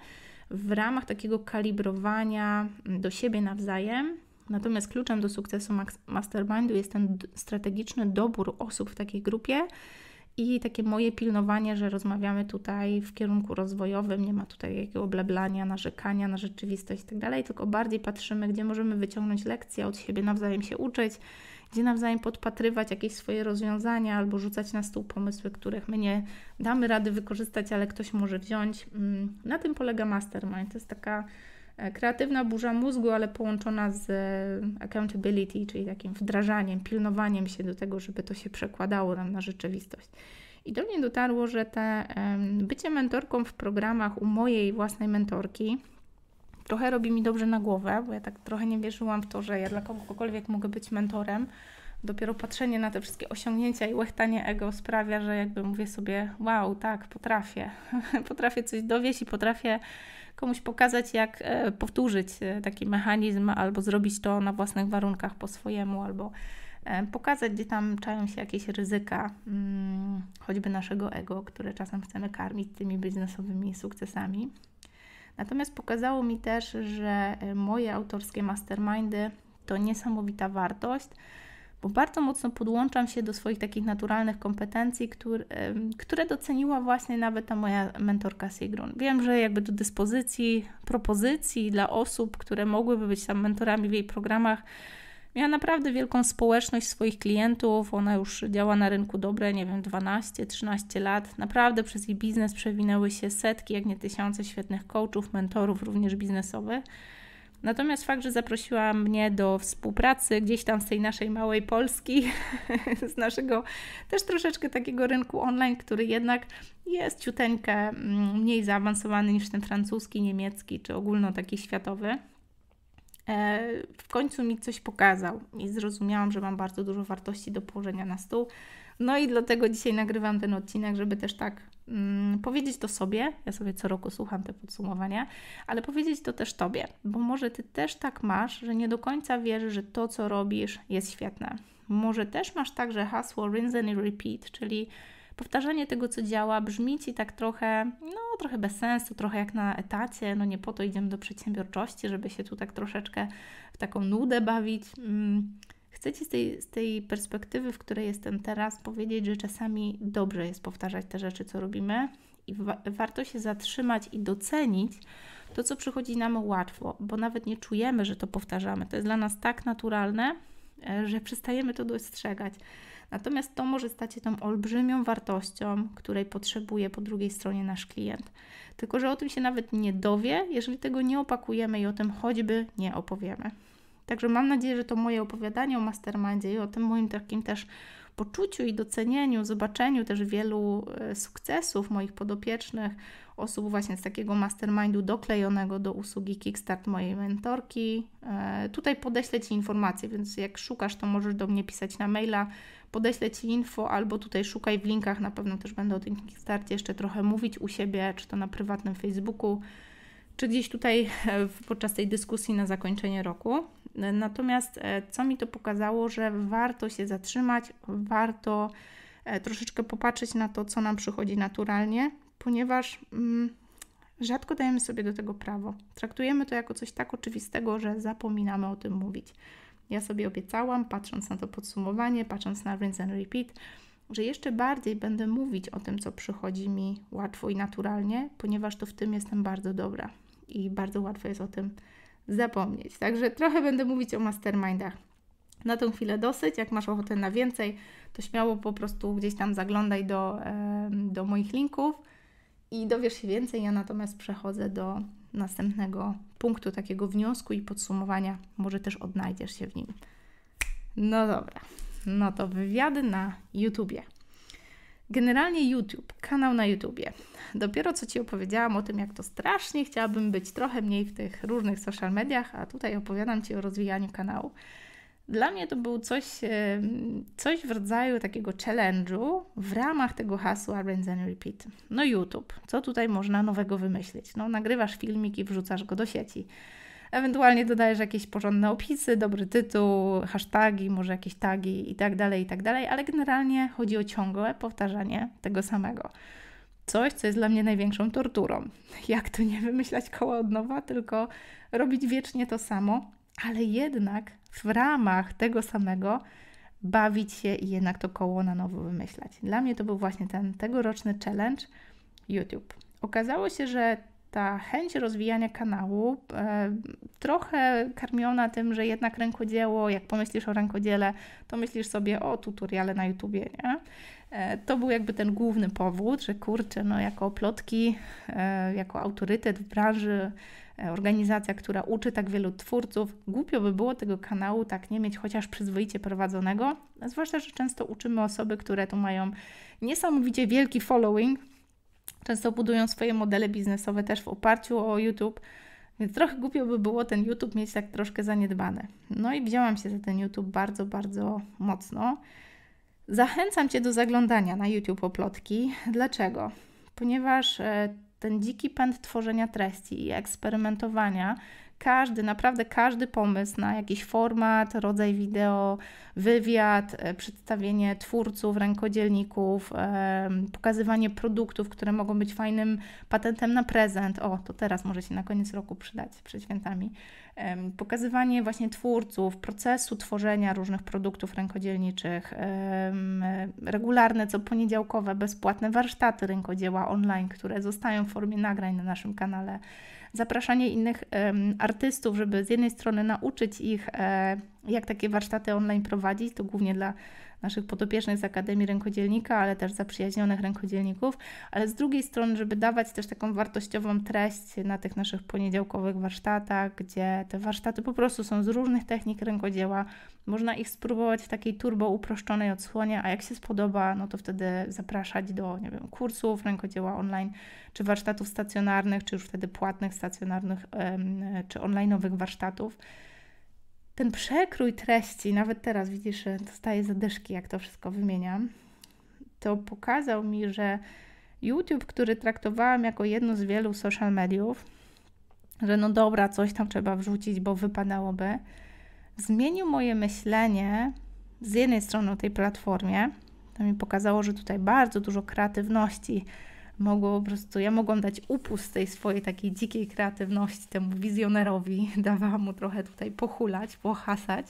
w ramach takiego kalibrowania do siebie nawzajem. Natomiast kluczem do sukcesu mastermindu jest ten strategiczny dobór osób w takiej grupie i takie moje pilnowanie, że rozmawiamy tutaj w kierunku rozwojowym, nie ma tutaj jakiego bleblania, narzekania na rzeczywistość itd., tak tylko bardziej patrzymy, gdzie możemy wyciągnąć lekcje, od siebie nawzajem się uczyć gdzie nawzajem podpatrywać jakieś swoje rozwiązania albo rzucać na stół pomysły, których my nie damy rady wykorzystać, ale ktoś może wziąć. Mm, na tym polega mastermind. To jest taka e, kreatywna burza mózgu, ale połączona z e, accountability, czyli takim wdrażaniem, pilnowaniem się do tego, żeby to się przekładało nam na rzeczywistość. I do mnie dotarło, że te bycie mentorką w programach u mojej własnej mentorki, trochę robi mi dobrze na głowę, bo ja tak trochę nie wierzyłam w to, że ja dla kogokolwiek mogę być mentorem. Dopiero patrzenie na te wszystkie osiągnięcia i łechtanie ego sprawia, że jakby mówię sobie, wow, tak, potrafię. potrafię coś dowieść i potrafię komuś pokazać, jak e, powtórzyć e, taki mechanizm, albo zrobić to na własnych warunkach po swojemu, albo e, pokazać, gdzie tam czają się jakieś ryzyka, mm, choćby naszego ego, które czasem chcemy karmić tymi biznesowymi sukcesami. Natomiast pokazało mi też, że e, moje autorskie mastermindy to niesamowita wartość, bo bardzo mocno podłączam się do swoich takich naturalnych kompetencji, które, które doceniła właśnie nawet ta moja mentorka Sigrun. Wiem, że jakby do dyspozycji propozycji dla osób, które mogłyby być tam mentorami w jej programach, Miała naprawdę wielką społeczność swoich klientów, ona już działa na rynku dobre, nie wiem, 12-13 lat. Naprawdę przez jej biznes przewinęły się setki, jak nie tysiące świetnych coachów, mentorów, również biznesowych. Natomiast fakt, że zaprosiła mnie do współpracy gdzieś tam z tej naszej małej Polski, z naszego też troszeczkę takiego rynku online, który jednak jest ciuteńkę mm, mniej zaawansowany niż ten francuski, niemiecki czy ogólno taki światowy E, w końcu mi coś pokazał i zrozumiałam, że mam bardzo dużo wartości do położenia na stół. No i dlatego dzisiaj nagrywam ten odcinek, żeby też tak mm, powiedzieć to sobie. Ja sobie co roku słucham te podsumowania, ale powiedzieć to też tobie, bo może ty też tak masz, że nie do końca wierzysz, że to, co robisz, jest świetne. Może też masz także hasło rinse and repeat, czyli powtarzanie tego, co działa, brzmi Ci tak trochę, no trochę bez sensu, trochę jak na etacie, no nie po to idziemy do przedsiębiorczości, żeby się tu tak troszeczkę w taką nudę bawić. Mm, chcę Ci z tej, z tej perspektywy, w której jestem teraz, powiedzieć, że czasami dobrze jest powtarzać te rzeczy, co robimy i wa warto się zatrzymać i docenić to, co przychodzi nam łatwo, bo nawet nie czujemy, że to powtarzamy. To jest dla nas tak naturalne, e, że przestajemy to dostrzegać. Natomiast to może stać się tą olbrzymią wartością, której potrzebuje po drugiej stronie nasz klient. Tylko, że o tym się nawet nie dowie, jeżeli tego nie opakujemy i o tym choćby nie opowiemy. Także mam nadzieję, że to moje opowiadanie o mastermindzie i o tym moim takim też poczuciu i docenieniu, zobaczeniu też wielu e, sukcesów moich podopiecznych, osób właśnie z takiego mastermindu doklejonego do usługi Kickstart mojej mentorki. E, tutaj podeślę Ci informacje, więc jak szukasz, to możesz do mnie pisać na maila podeślę Ci info albo tutaj szukaj w linkach, na pewno też będę o tym Kickstarcie jeszcze trochę mówić u siebie, czy to na prywatnym Facebooku, czy gdzieś tutaj e, podczas tej dyskusji na zakończenie roku. E, natomiast e, co mi to pokazało, że warto się zatrzymać, warto troszeczkę popatrzeć na to, co nam przychodzi naturalnie, ponieważ mm, rzadko dajemy sobie do tego prawo. Traktujemy to jako coś tak oczywistego, że zapominamy o tym mówić. Ja sobie obiecałam, patrząc na to podsumowanie, patrząc na rinse and repeat, że jeszcze bardziej będę mówić o tym, co przychodzi mi łatwo i naturalnie, ponieważ to w tym jestem bardzo dobra i bardzo łatwo jest o tym zapomnieć. Także trochę będę mówić o mastermindach. Na tą chwilę dosyć. Jak masz ochotę na więcej, to śmiało po prostu gdzieś tam zaglądaj do, do moich linków i dowiesz się więcej. Ja natomiast przechodzę do następnego punktu takiego wniosku i podsumowania. Może też odnajdziesz się w nim. No dobra, no to wywiady na YouTubie. Generalnie YouTube, kanał na YouTubie. Dopiero co Ci opowiedziałam o tym, jak to strasznie chciałabym być trochę mniej w tych różnych social mediach, a tutaj opowiadam Ci o rozwijaniu kanału. Dla mnie to był coś, coś w rodzaju takiego challenge'u w ramach tego hasła Rinse and Repeat. No YouTube, co tutaj można nowego wymyślić? No nagrywasz filmik i wrzucasz go do sieci. Ewentualnie dodajesz jakieś porządne opisy, dobry tytuł, hasztagi, może jakieś tagi i tak dalej, i tak dalej, ale generalnie chodzi o ciągłe powtarzanie tego samego. Coś, co jest dla mnie największą torturą. Jak to nie wymyślać koła od nowa, tylko robić wiecznie to samo, ale jednak w ramach tego samego bawić się i jednak to koło na nowo wymyślać. Dla mnie to był właśnie ten tegoroczny challenge YouTube. Okazało się, że ta chęć rozwijania kanału, e, trochę karmiona tym, że jednak rękodzieło, jak pomyślisz o rękodziele, to myślisz sobie o tutoriale na YouTubie, nie? E, to był jakby ten główny powód, że kurczę, no jako plotki, e, jako autorytet w branży E, organizacja, która uczy tak wielu twórców. Głupio by było tego kanału tak nie mieć chociaż przyzwoicie prowadzonego, zwłaszcza, że często uczymy osoby, które tu mają niesamowicie wielki following. Często budują swoje modele biznesowe też w oparciu o YouTube, więc trochę głupio by było ten YouTube mieć tak troszkę zaniedbany. No i wzięłam się za ten YouTube bardzo, bardzo mocno. Zachęcam Cię do zaglądania na YouTube Oplotki. Dlaczego? Ponieważ e, ten dziki pęd tworzenia treści i eksperymentowania każdy, naprawdę każdy pomysł na jakiś format, rodzaj wideo, wywiad, e, przedstawienie twórców, rękodzielników, e, pokazywanie produktów, które mogą być fajnym patentem na prezent. O, to teraz może się na koniec roku przydać, przed świętami. Pokazywanie właśnie twórców, procesu tworzenia różnych produktów rękodzielniczych, e, regularne, co poniedziałkowe, bezpłatne warsztaty rękodzieła online, które zostają w formie nagrań na naszym kanale zapraszanie innych artystów, żeby z jednej strony nauczyć ich, e, jak takie warsztaty online prowadzić, to głównie dla naszych podopiecznych z Akademii Rękodzielnika, ale też zaprzyjaźnionych rękodzielników, ale z drugiej strony, żeby dawać też taką wartościową treść na tych naszych poniedziałkowych warsztatach, gdzie te warsztaty po prostu są z różnych technik rękodzieła, można ich spróbować w takiej turbo uproszczonej odsłonie, a jak się spodoba, no to wtedy zapraszać do, nie wiem, kursów rękodzieła online, czy warsztatów stacjonarnych, czy już wtedy płatnych, stacjonarnych, czy onlineowych warsztatów ten przekrój treści, nawet teraz widzisz, że dostaję zadyszki, jak to wszystko wymieniam, to pokazał mi, że YouTube, który traktowałam jako jedno z wielu social mediów, że no dobra, coś tam trzeba wrzucić, bo wypadałoby, zmienił moje myślenie z jednej strony o tej platformie. To mi pokazało, że tutaj bardzo dużo kreatywności mogło po prostu, ja mogłam dać upust tej swojej takiej dzikiej kreatywności temu wizjonerowi, dawałam mu trochę tutaj pohulać, pohasać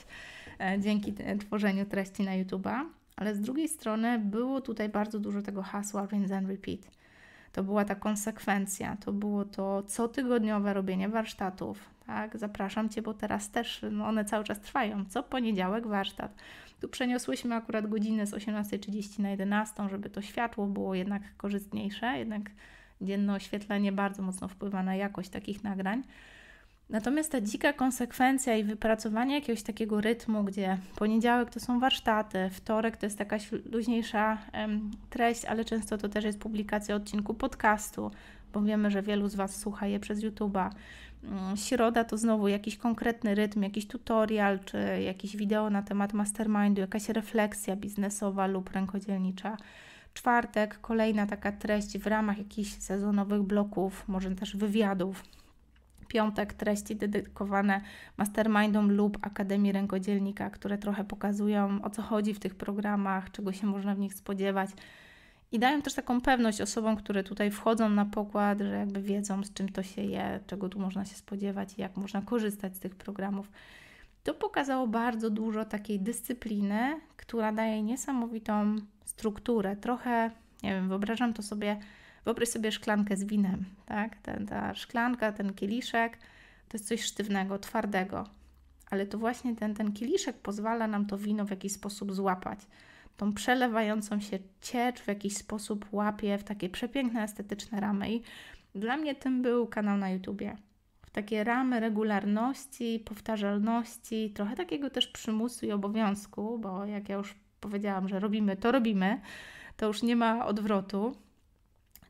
e, dzięki tworzeniu treści na YouTube'a, ale z drugiej strony było tutaj bardzo dużo tego hasła rinse and repeat. To była ta konsekwencja, to było to cotygodniowe robienie warsztatów, tak? Zapraszam Cię, bo teraz też no one cały czas trwają. Co poniedziałek warsztat. Tu przeniosłyśmy akurat godzinę z 18.30 na 11:00, żeby to światło było jednak korzystniejsze, jednak dzienne oświetlenie bardzo mocno wpływa na jakość takich nagrań. Natomiast ta dzika konsekwencja i wypracowanie jakiegoś takiego rytmu, gdzie poniedziałek to są warsztaty, wtorek to jest taka luźniejsza treść, ale często to też jest publikacja odcinku podcastu, bo wiemy, że wielu z Was słucha je przez YouTube'a. Mm, środa to znowu jakiś konkretny rytm, jakiś tutorial, czy jakieś wideo na temat mastermindu, jakaś refleksja biznesowa lub rękodzielnicza. Czwartek kolejna taka treść w ramach jakichś sezonowych bloków, może też wywiadów. Piątek treści dedykowane mastermindom lub Akademii Rękodzielnika, które trochę pokazują o co chodzi w tych programach, czego się można w nich spodziewać i dają też taką pewność osobom, które tutaj wchodzą na pokład, że jakby wiedzą, z czym to się je, czego tu można się spodziewać i jak można korzystać z tych programów. To pokazało bardzo dużo takiej dyscypliny, która daje niesamowitą strukturę. Trochę, nie wiem, wyobrażam to sobie, wyobraź sobie szklankę z winem, tak? Ten, ta szklanka, ten kieliszek, to jest coś sztywnego, twardego, ale to właśnie ten, ten kieliszek pozwala nam to wino w jakiś sposób złapać tą przelewającą się ciecz w jakiś sposób łapie w takie przepiękne, estetyczne ramy. I dla mnie tym był kanał na YouTubie. W takie ramy regularności, powtarzalności, trochę takiego też przymusu i obowiązku, bo jak ja już powiedziałam, że robimy, to robimy, to już nie ma odwrotu.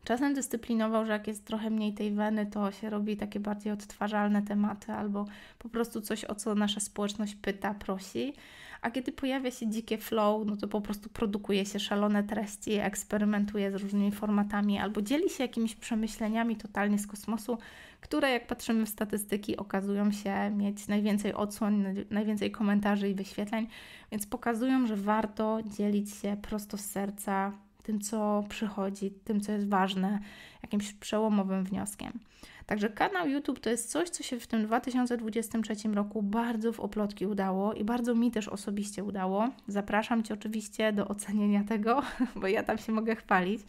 Czasem dyscyplinował, że jak jest trochę mniej tej weny, to się robi takie bardziej odtwarzalne tematy albo po prostu coś, o co nasza społeczność pyta, prosi. A kiedy pojawia się dzikie flow, no to po prostu produkuje się szalone treści, eksperymentuje z różnymi formatami albo dzieli się jakimiś przemyśleniami totalnie z kosmosu, które jak patrzymy w statystyki okazują się mieć najwięcej odsłon, najwięcej komentarzy i wyświetleń, więc pokazują, że warto dzielić się prosto z serca tym, co przychodzi, tym, co jest ważne, jakimś przełomowym wnioskiem. Także kanał YouTube to jest coś, co się w tym 2023 roku bardzo w oplotki udało i bardzo mi też osobiście udało. Zapraszam Cię oczywiście do ocenienia tego, bo ja tam się mogę chwalić.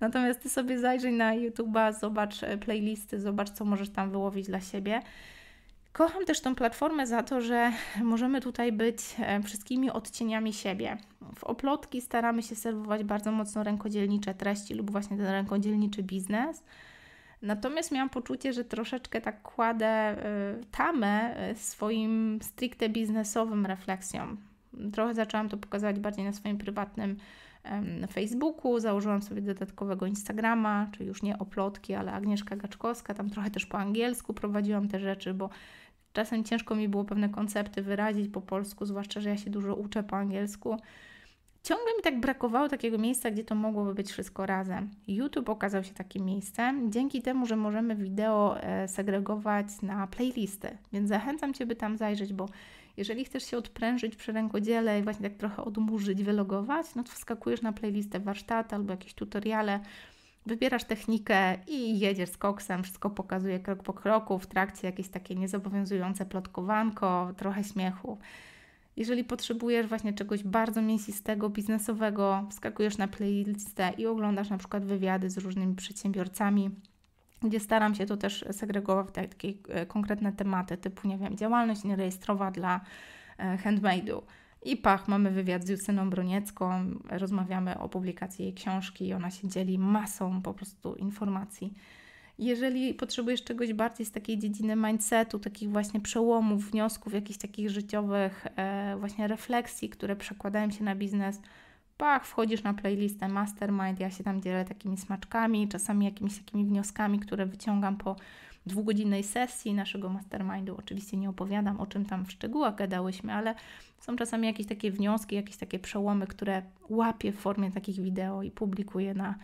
Natomiast Ty sobie zajrzyj na YouTube'a, zobacz e, playlisty, zobacz, co możesz tam wyłowić dla siebie. Kocham też tą platformę za to, że możemy tutaj być e, wszystkimi odcieniami siebie. W oplotki staramy się serwować bardzo mocno rękodzielnicze treści lub właśnie ten rękodzielniczy biznes. Natomiast miałam poczucie, że troszeczkę tak kładę e, tamę e, swoim stricte biznesowym refleksjom. Trochę zaczęłam to pokazywać bardziej na swoim prywatnym Facebooku, założyłam sobie dodatkowego Instagrama, czy już nie oplotki, ale Agnieszka Gaczkowska, tam trochę też po angielsku prowadziłam te rzeczy, bo czasem ciężko mi było pewne koncepty wyrazić po polsku, zwłaszcza, że ja się dużo uczę po angielsku. Ciągle mi tak brakowało takiego miejsca, gdzie to mogłoby być wszystko razem. YouTube okazał się takim miejscem, dzięki temu, że możemy wideo e, segregować na playlisty. Więc zachęcam Cię, by tam zajrzeć, bo jeżeli chcesz się odprężyć przy rękodziele i właśnie tak trochę odmurzyć, wylogować, no to wskakujesz na playlistę warsztaty albo jakieś tutoriale, Wybierasz technikę i jedziesz z koksem, wszystko pokazuje krok po kroku, w trakcie jakieś takie niezobowiązujące plotkowanko, trochę śmiechu. Jeżeli potrzebujesz właśnie czegoś bardzo mięsistego, biznesowego, wskakujesz na playlistę i oglądasz na przykład wywiady z różnymi przedsiębiorcami, gdzie staram się to też segregować w takie e, konkretne tematy, typu, nie wiem, działalność nierejestrowa dla e, handmade'u i pach, mamy wywiad z Justyną Broniecką, rozmawiamy o publikacji jej książki, ona się dzieli masą po prostu informacji. Jeżeli potrzebujesz czegoś bardziej z takiej dziedziny mindsetu, takich właśnie przełomów, wniosków, jakichś takich życiowych, e, właśnie refleksji, które przekładają się na biznes, pach, wchodzisz na playlistę Mastermind, ja się tam dzielę takimi smaczkami, czasami jakimiś takimi wnioskami, które wyciągam po dwugodzinnej sesji naszego mastermindu. Oczywiście nie opowiadam, o czym tam w szczegółach gadałyśmy, ale są czasami jakieś takie wnioski, jakieś takie przełomy, które łapię w formie takich wideo i publikuję na,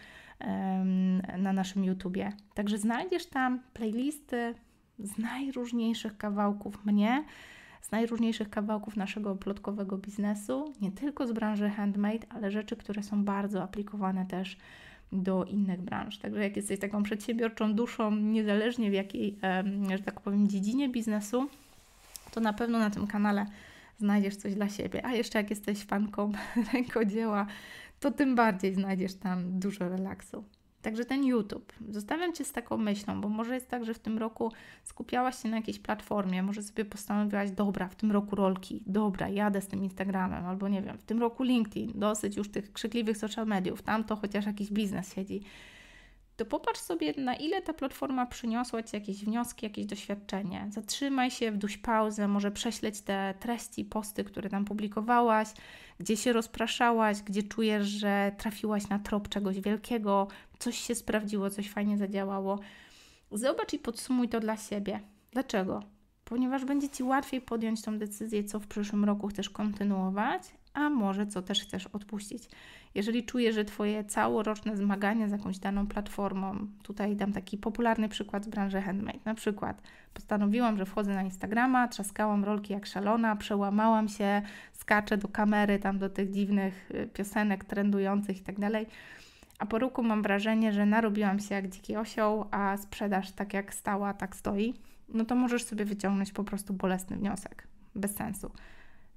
na naszym YouTubie. Także znajdziesz tam playlisty z najróżniejszych kawałków mnie, z najróżniejszych kawałków naszego plotkowego biznesu, nie tylko z branży handmade, ale rzeczy, które są bardzo aplikowane też do innych branż. Także jak jesteś taką przedsiębiorczą duszą, niezależnie w jakiej, że tak powiem, dziedzinie biznesu, to na pewno na tym kanale znajdziesz coś dla siebie. A jeszcze jak jesteś fanką rękodzieła, to tym bardziej znajdziesz tam dużo relaksu. Także ten YouTube. Zostawiam Cię z taką myślą, bo może jest tak, że w tym roku skupiałaś się na jakiejś platformie, może sobie postanowiłaś, dobra, w tym roku rolki, dobra, jadę z tym Instagramem, albo nie wiem, w tym roku LinkedIn, dosyć już tych krzykliwych social mediów, tam to chociaż jakiś biznes siedzi. To popatrz sobie, na ile ta platforma przyniosła Ci jakieś wnioski, jakieś doświadczenie. Zatrzymaj się, wduś pauzę, może prześleć te treści, posty, które tam publikowałaś, gdzie się rozpraszałaś, gdzie czujesz, że trafiłaś na trop czegoś wielkiego, coś się sprawdziło, coś fajnie zadziałało. Zobacz i podsumuj to dla siebie. Dlaczego? Ponieważ będzie Ci łatwiej podjąć tą decyzję, co w przyszłym roku chcesz kontynuować, a może co też chcesz odpuścić. Jeżeli czujesz, że Twoje całoroczne zmagania z jakąś daną platformą, tutaj dam taki popularny przykład z branży handmade, na przykład postanowiłam, że wchodzę na Instagrama, trzaskałam rolki jak szalona, przełamałam się, skaczę do kamery, tam do tych dziwnych y, piosenek trendujących i tak dalej – a po roku mam wrażenie, że narobiłam się jak dziki osioł, a sprzedaż tak jak stała, tak stoi. No to możesz sobie wyciągnąć po prostu bolesny wniosek. Bez sensu.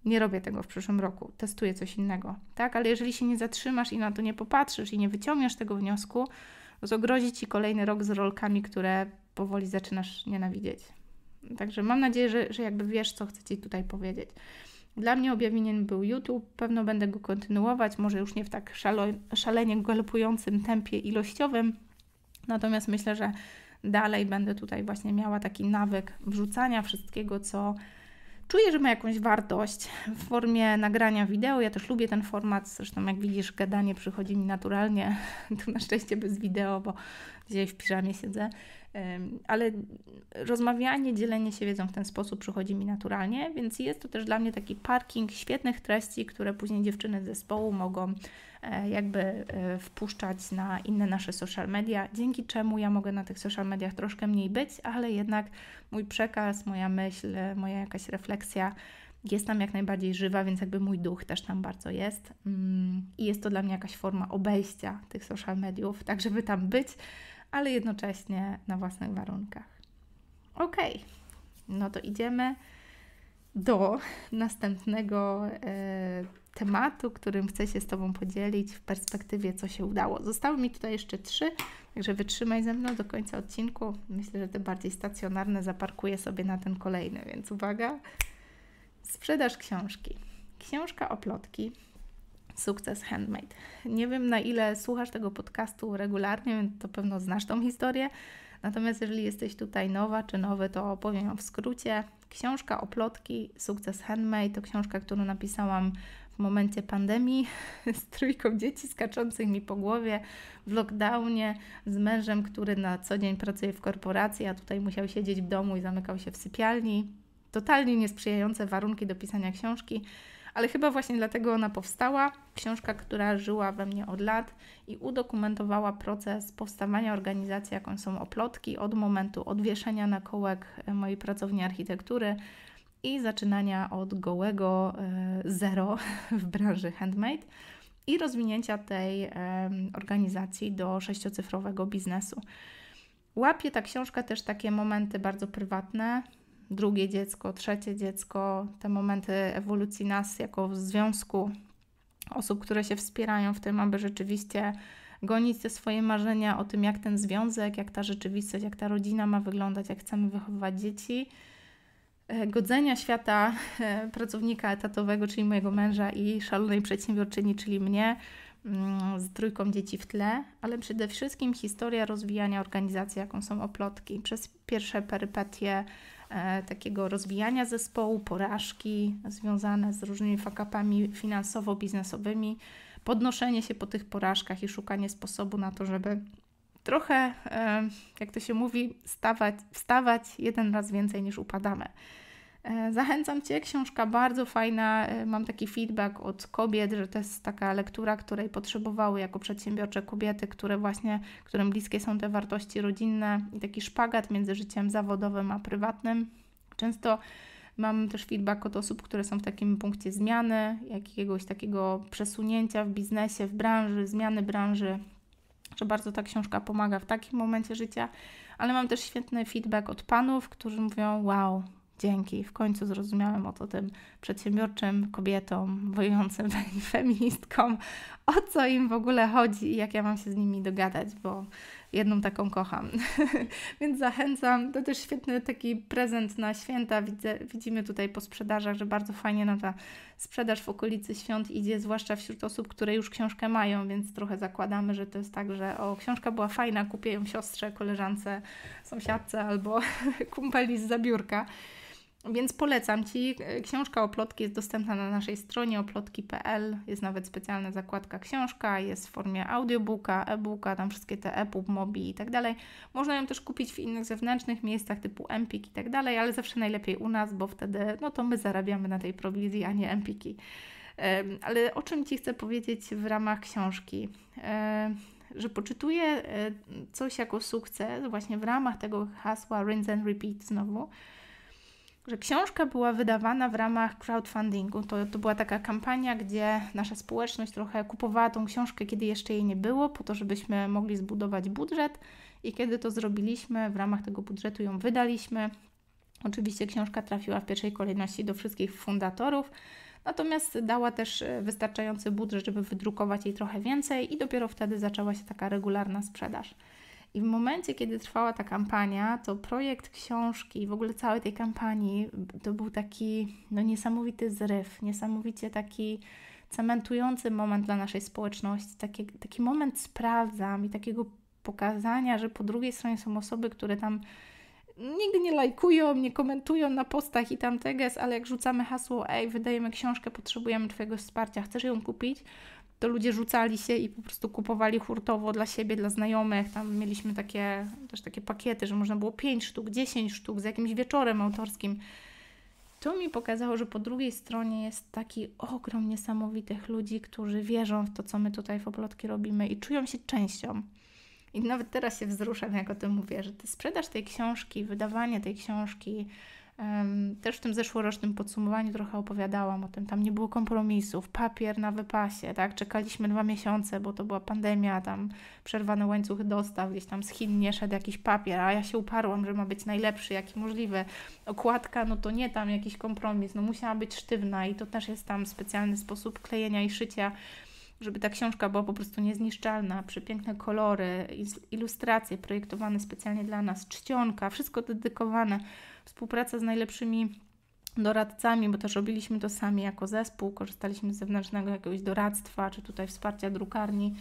Nie robię tego w przyszłym roku, testuję coś innego, tak? Ale jeżeli się nie zatrzymasz i na to nie popatrzysz i nie wyciągniesz tego wniosku, no to zagrozi ci kolejny rok z rolkami, które powoli zaczynasz nienawidzieć. Także mam nadzieję, że, że jakby wiesz, co chcę ci tutaj powiedzieć. Dla mnie objawieniem był YouTube, pewno będę go kontynuować, może już nie w tak szalo, szalenie galopującym tempie ilościowym, natomiast myślę, że dalej będę tutaj właśnie miała taki nawyk wrzucania wszystkiego, co Czuję, że ma jakąś wartość w formie nagrania wideo. Ja też lubię ten format, zresztą jak widzisz, gadanie przychodzi mi naturalnie, tu na szczęście bez wideo, bo gdzieś w piżamie siedzę, ale rozmawianie, dzielenie się wiedzą w ten sposób przychodzi mi naturalnie, więc jest to też dla mnie taki parking świetnych treści, które później dziewczyny z zespołu mogą E, jakby e, wpuszczać na inne nasze social media, dzięki czemu ja mogę na tych social mediach troszkę mniej być, ale jednak mój przekaz, moja myśl, moja jakaś refleksja jest tam jak najbardziej żywa, więc jakby mój duch też tam bardzo jest. Mm, I jest to dla mnie jakaś forma obejścia tych social mediów, tak żeby tam być, ale jednocześnie na własnych warunkach. Ok, no to idziemy do następnego. Yy, tematu, którym chcę się z Tobą podzielić w perspektywie, co się udało. Zostały mi tutaj jeszcze trzy, także wytrzymaj ze mną do końca odcinku. Myślę, że te bardziej stacjonarne zaparkuję sobie na ten kolejny, więc uwaga. Sprzedaż książki. Książka o plotki. Sukces Handmade. Nie wiem, na ile słuchasz tego podcastu regularnie, więc to pewno znasz tą historię. Natomiast jeżeli jesteś tutaj nowa czy nowy, to opowiem w skrócie. Książka o plotki Sukces Handmade to książka, którą napisałam w momencie pandemii z trójką dzieci skaczących mi po głowie w lockdownie, z mężem, który na co dzień pracuje w korporacji, a tutaj musiał siedzieć w domu i zamykał się w sypialni. Totalnie niesprzyjające warunki do pisania książki, ale chyba właśnie dlatego ona powstała. Książka, która żyła we mnie od lat i udokumentowała proces powstawania organizacji, jaką są oplotki, od momentu odwieszenia na kołek mojej pracowni architektury i zaczynania od gołego e, zero w branży handmade i rozwinięcia tej e, organizacji do sześciocyfrowego biznesu. Łapie ta książka też takie momenty bardzo prywatne, drugie dziecko, trzecie dziecko, te momenty ewolucji nas jako związku, osób, które się wspierają w tym, aby rzeczywiście gonić te swoje marzenia o tym, jak ten związek, jak ta rzeczywistość, jak ta rodzina ma wyglądać, jak chcemy wychowywać dzieci E, godzenia świata e, pracownika etatowego, czyli mojego męża i szalonej przedsiębiorczyni, czyli mnie, mm, z trójką dzieci w tle, ale przede wszystkim historia rozwijania organizacji, jaką są oplotki, przez pierwsze perypetie e, takiego rozwijania zespołu, porażki związane z różnymi fakapami finansowo-biznesowymi, podnoszenie się po tych porażkach i szukanie sposobu na to, żeby trochę, jak to się mówi, stawać, wstawać jeden raz więcej niż upadamy. E, zachęcam Cię, książka bardzo fajna. E, mam taki feedback od kobiet, że to jest taka lektura, której potrzebowały jako przedsiębiorcze kobiety, które właśnie, którym bliskie są te wartości rodzinne i taki szpagat między życiem zawodowym a prywatnym. Często mam też feedback od osób, które są w takim punkcie zmiany, jakiegoś takiego przesunięcia w biznesie, w branży, zmiany branży, że bardzo ta książka pomaga w takim momencie życia, ale mam też świetny feedback od panów, którzy mówią: Wow, dzięki, w końcu zrozumiałem o to tym przedsiębiorczym kobietom, wojującym feministkom, o co im w ogóle chodzi i jak ja mam się z nimi dogadać, bo jedną taką kocham. Więc zachęcam. To też świetny taki prezent na święta. Widzę, widzimy tutaj po sprzedażach, że bardzo fajnie na ta sprzedaż w okolicy świąt idzie, zwłaszcza wśród osób, które już książkę mają, więc trochę zakładamy, że to jest tak, że o, książka była fajna, kupię ją siostrze, koleżance, sąsiadce albo kumpeli z zabiórka. Więc polecam Ci. Książka Oplotki jest dostępna na naszej stronie oplotki.pl. Jest nawet specjalna zakładka książka, jest w formie audiobooka, e-booka, tam wszystkie te e-pub, mobi i tak dalej. Można ją też kupić w innych zewnętrznych miejscach typu Empik i tak dalej, ale zawsze najlepiej u nas, bo wtedy no to my zarabiamy na tej prowizji, a nie Empiki. Ale o czym Ci chcę powiedzieć w ramach książki? Że poczytuję e, coś jako sukces właśnie w ramach tego hasła Rinse and Repeat znowu, że książka była wydawana w ramach crowdfundingu. To, to była taka kampania, gdzie nasza społeczność trochę kupowała tą książkę, kiedy jeszcze jej nie było, po to, żebyśmy mogli zbudować budżet. I kiedy to zrobiliśmy, w ramach tego budżetu ją wydaliśmy. Oczywiście książka trafiła w pierwszej kolejności do wszystkich fundatorów, natomiast dała też e, wystarczający budżet, żeby wydrukować jej trochę więcej, i dopiero wtedy zaczęła się taka regularna sprzedaż. I w momencie, kiedy trwała ta kampania, to projekt książki i w ogóle całej tej kampanii to był taki no, niesamowity zryw, niesamowicie taki cementujący moment dla naszej społeczności, taki, taki moment sprawdzam i takiego pokazania, że po drugiej stronie są osoby, które tam nigdy nie lajkują, nie komentują na postach i tam ale jak rzucamy hasło, ej, wydajemy książkę, potrzebujemy Twojego wsparcia, chcesz ją kupić, to ludzie rzucali się i po prostu kupowali hurtowo dla siebie, dla znajomych. Tam mieliśmy takie, też takie pakiety, że można było 5 sztuk, 10 sztuk z jakimś wieczorem autorskim. To mi pokazało, że po drugiej stronie jest taki ogrom niesamowitych ludzi, którzy wierzą w to, co my tutaj w Oblotki robimy i czują się częścią. I nawet teraz się wzruszam, jak o tym mówię, że sprzedaż tej książki, wydawanie tej książki, też w tym zeszłorocznym podsumowaniu trochę opowiadałam o tym. Tam nie było kompromisów, papier na wypasie, tak? Czekaliśmy dwa miesiące, bo to była pandemia, tam przerwane łańcuchy dostaw, gdzieś tam z Chin nie szedł jakiś papier, a ja się uparłam, że ma być najlepszy, jaki możliwy. Okładka, no to nie tam jakiś kompromis, no musiała być sztywna i to też jest tam specjalny sposób klejenia i szycia żeby ta książka była po prostu niezniszczalna, przepiękne kolory, ilustracje projektowane specjalnie dla nas, czcionka, wszystko dedykowane współpraca z najlepszymi doradcami, bo też robiliśmy to sami jako zespół, korzystaliśmy z zewnętrznego jakiegoś doradztwa, czy tutaj wsparcia drukarni,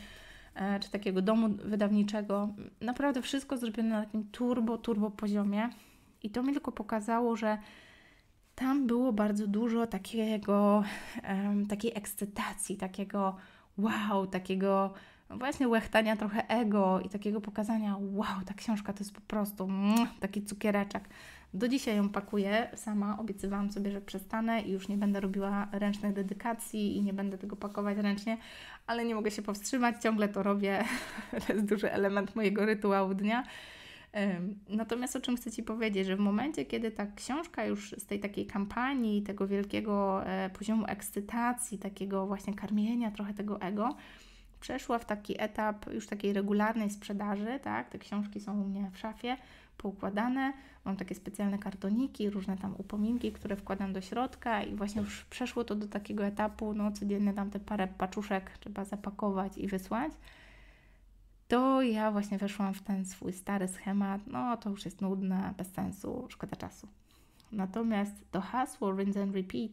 e, czy takiego domu wydawniczego. Naprawdę wszystko zrobione na takim turbo, turbo poziomie. I to mi tylko pokazało, że tam było bardzo dużo takiego, um, takiej ekscytacji, takiego wow, takiego właśnie łechtania trochę ego i takiego pokazania wow, ta książka to jest po prostu mm, taki cukiereczek. Do dzisiaj ją pakuję sama. Obiecywałam sobie, że przestanę i już nie będę robiła ręcznych dedykacji i nie będę tego pakować ręcznie, ale nie mogę się powstrzymać, ciągle to robię. to jest duży element mojego rytuału dnia. Natomiast o czym chcę Ci powiedzieć, że w momencie, kiedy ta książka już z tej takiej kampanii, tego wielkiego e, poziomu ekscytacji, takiego właśnie karmienia trochę tego ego, przeszła w taki etap już takiej regularnej sprzedaży, tak, te książki są u mnie w szafie, poukładane. Mam takie specjalne kartoniki, różne tam upominki, które wkładam do środka i właśnie już przeszło to do takiego etapu, no codziennie tam te parę paczuszek trzeba zapakować i wysłać. To ja właśnie weszłam w ten swój stary schemat, no to już jest nudne, bez sensu, szkoda czasu. Natomiast to hasło Rinse and Repeat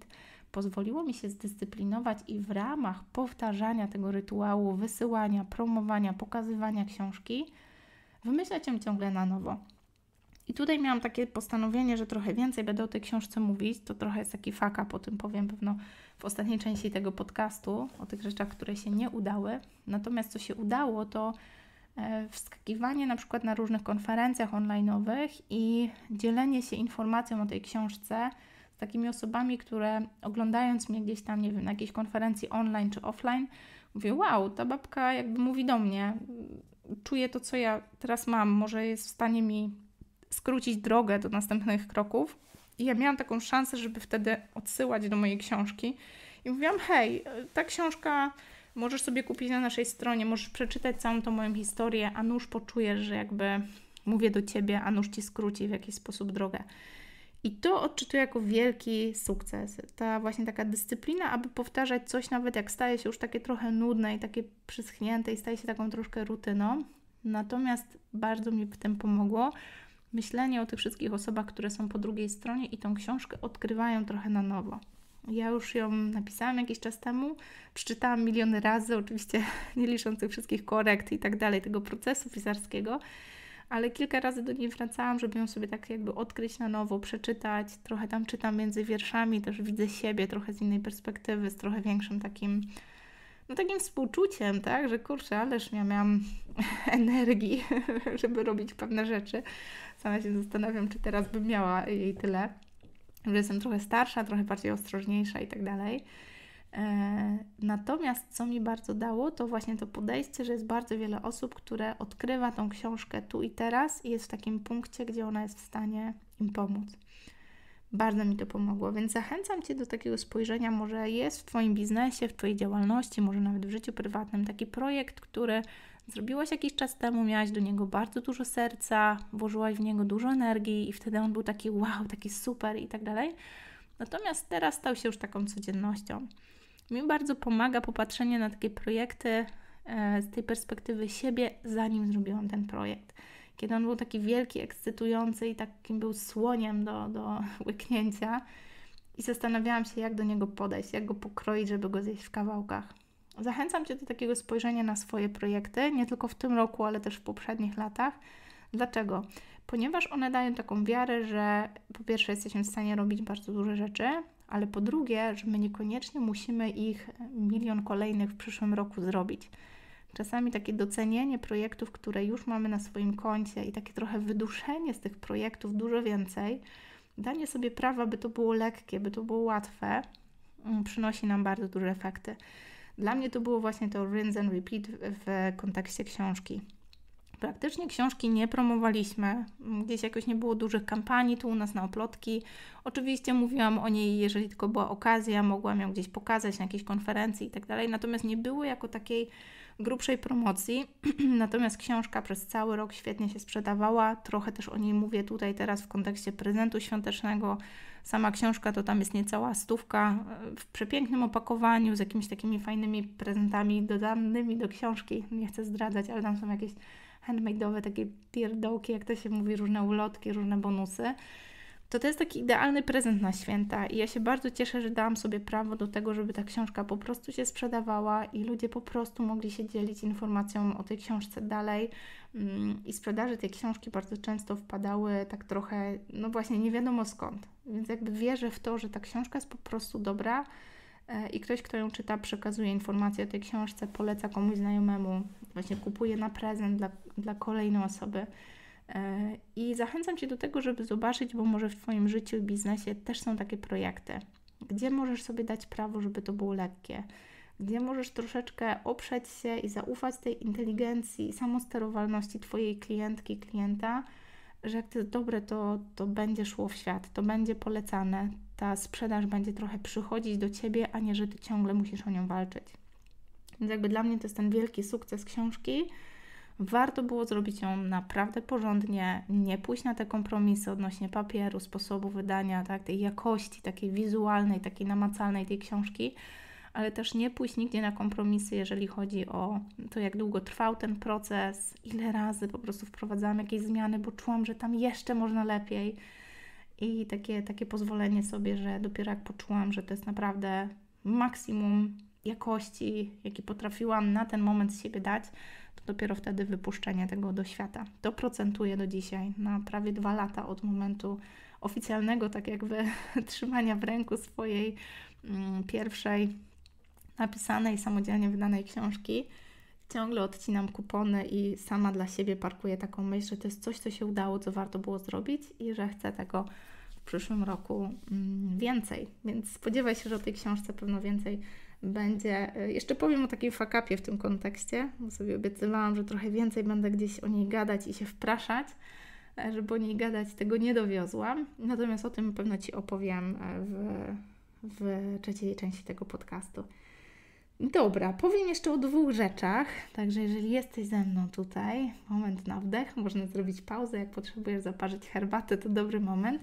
pozwoliło mi się zdyscyplinować i w ramach powtarzania tego rytuału, wysyłania, promowania, pokazywania książki, wymyślać ją ciągle na nowo. I tutaj miałam takie postanowienie, że trochę więcej będę o tej książce mówić. To trochę jest taki faka, po tym powiem pewno w ostatniej części tego podcastu o tych rzeczach, które się nie udały. Natomiast co się udało, to e, wskakiwanie na przykład na różnych konferencjach online'owych i dzielenie się informacją o tej książce z takimi osobami, które oglądając mnie gdzieś tam, nie wiem, na jakiejś konferencji online czy offline, mówię, wow, ta babka jakby mówi do mnie, czuję to, co ja teraz mam, może jest w stanie mi skrócić drogę do następnych kroków. I ja miałam taką szansę, żeby wtedy odsyłać do mojej książki. I mówiłam, hej, ta książka możesz sobie kupić na naszej stronie, możesz przeczytać całą tą moją historię, a nuż poczujesz, że jakby mówię do ciebie, a nuż ci skróci w jakiś sposób drogę. I to odczytuję jako wielki sukces. Ta właśnie taka dyscyplina, aby powtarzać coś, nawet jak staje się już takie trochę nudne i takie przyschnięte i staje się taką troszkę rutyną. Natomiast bardzo mi w tym pomogło, myślenie o tych wszystkich osobach, które są po drugiej stronie i tą książkę odkrywają trochę na nowo. Ja już ją napisałam jakiś czas temu, przeczytałam miliony razy, oczywiście nie licząc tych wszystkich korekt i tak dalej, tego procesu pisarskiego, ale kilka razy do niej wracałam, żeby ją sobie tak jakby odkryć na nowo, przeczytać. Trochę tam czytam między wierszami, też widzę siebie trochę z innej perspektywy, z trochę większym takim no, takim współczuciem, tak, że kurczę, ależ ja miałam energii, żeby robić pewne rzeczy. Sama się zastanawiam, czy teraz bym miała jej tyle, że jestem trochę starsza, trochę bardziej ostrożniejsza i tak dalej. E, natomiast co mi bardzo dało, to właśnie to podejście, że jest bardzo wiele osób, które odkrywa tą książkę tu i teraz i jest w takim punkcie, gdzie ona jest w stanie im pomóc. Bardzo mi to pomogło, więc zachęcam Cię do takiego spojrzenia, może jest w Twoim biznesie, w Twojej działalności, może nawet w życiu prywatnym taki projekt, który zrobiłaś jakiś czas temu, miałaś do niego bardzo dużo serca, włożyłaś w niego dużo energii i wtedy on był taki wow, taki super i tak dalej. Natomiast teraz stał się już taką codziennością. Mi bardzo pomaga popatrzenie na takie projekty e, z tej perspektywy siebie, zanim zrobiłam ten projekt kiedy on był taki wielki, ekscytujący i takim był słoniem do, do łyknięcia. I zastanawiałam się, jak do niego podejść, jak go pokroić, żeby go zjeść w kawałkach. Zachęcam Cię do takiego spojrzenia na swoje projekty, nie tylko w tym roku, ale też w poprzednich latach. Dlaczego? Ponieważ one dają taką wiarę, że po pierwsze jesteśmy w stanie robić bardzo duże rzeczy, ale po drugie, że my niekoniecznie musimy ich milion kolejnych w przyszłym roku zrobić. Czasami takie docenienie projektów, które już mamy na swoim koncie i takie trochę wyduszenie z tych projektów dużo więcej, danie sobie prawa, by to było lekkie, by to było łatwe, mm, przynosi nam bardzo duże efekty. Dla mnie to było właśnie to rinse and repeat w kontekście książki. Praktycznie książki nie promowaliśmy, mm, gdzieś jakoś nie było dużych kampanii tu u nas na oplotki. Oczywiście mówiłam o niej, jeżeli tylko była okazja, mogłam ją gdzieś pokazać na jakiejś konferencji i tak dalej, natomiast nie było jako takiej grubszej promocji, natomiast książka przez cały rok świetnie się sprzedawała. Trochę też o niej mówię tutaj teraz w kontekście prezentu świątecznego. Sama książka to tam jest niecała stówka e, w przepięknym opakowaniu z jakimiś takimi fajnymi prezentami dodanymi do książki. Nie chcę zdradzać, ale tam są jakieś handmade'owe takie pierdołki, jak to się mówi, różne ulotki, różne bonusy to to jest taki idealny prezent na święta i ja się bardzo cieszę, że dałam sobie prawo do tego, żeby ta książka po prostu się sprzedawała i ludzie po prostu mogli się dzielić informacją o tej książce dalej. Mm, I sprzedaży tej książki bardzo często wpadały tak trochę, no właśnie, nie wiadomo skąd. Więc jakby wierzę w to, że ta książka jest po prostu dobra e, i ktoś, kto ją czyta, przekazuje informacje o tej książce, poleca komuś znajomemu, właśnie kupuje na prezent dla, dla kolejnej osoby. E, I zachęcam Cię do tego, żeby zobaczyć, bo może w Twoim życiu i biznesie też są takie projekty, gdzie możesz sobie dać prawo, żeby to było lekkie, gdzie możesz troszeczkę oprzeć się i zaufać tej inteligencji i samosterowalności Twojej klientki, klienta, że jak to jest dobre, to, to będzie szło w świat, to będzie polecane, ta sprzedaż będzie trochę przychodzić do Ciebie, a nie, że Ty ciągle musisz o nią walczyć. Więc jakby dla mnie to jest ten wielki sukces książki, warto było zrobić ją naprawdę porządnie, nie pójść na te kompromisy odnośnie papieru, sposobu wydania, tak, tej jakości takiej wizualnej, takiej namacalnej tej książki, ale też nie pójść nigdzie na kompromisy, jeżeli chodzi o to, jak długo trwał ten proces, ile razy po prostu wprowadzałam jakieś zmiany, bo czułam, że tam jeszcze można lepiej. I takie, takie pozwolenie sobie, że dopiero jak poczułam, że to jest naprawdę maksimum jakości, jaki potrafiłam na ten moment z siebie dać, dopiero wtedy wypuszczenie tego do świata. To procentuje do dzisiaj, na prawie dwa lata od momentu oficjalnego, tak jakby trzymania w ręku swojej mm, pierwszej napisanej, samodzielnie wydanej książki. Ciągle odcinam kupony i sama dla siebie parkuję taką myśl, że to jest coś, co się udało, co warto było zrobić i że chcę tego w przyszłym roku mm, więcej. Więc spodziewaj się, że o tej książce pewno więcej będzie. E, jeszcze powiem o takiej fakapie w tym kontekście, bo sobie obiecywałam, że trochę więcej będę gdzieś o niej gadać i się wpraszać, e, żeby o niej gadać, tego nie dowiozłam. Natomiast o tym pewno Ci opowiem e, w, w trzeciej części tego podcastu. Dobra, powiem jeszcze o dwóch rzeczach, także jeżeli jesteś ze mną tutaj, moment na wdech, można zrobić pauzę, jak potrzebujesz zaparzyć herbatę, to dobry moment.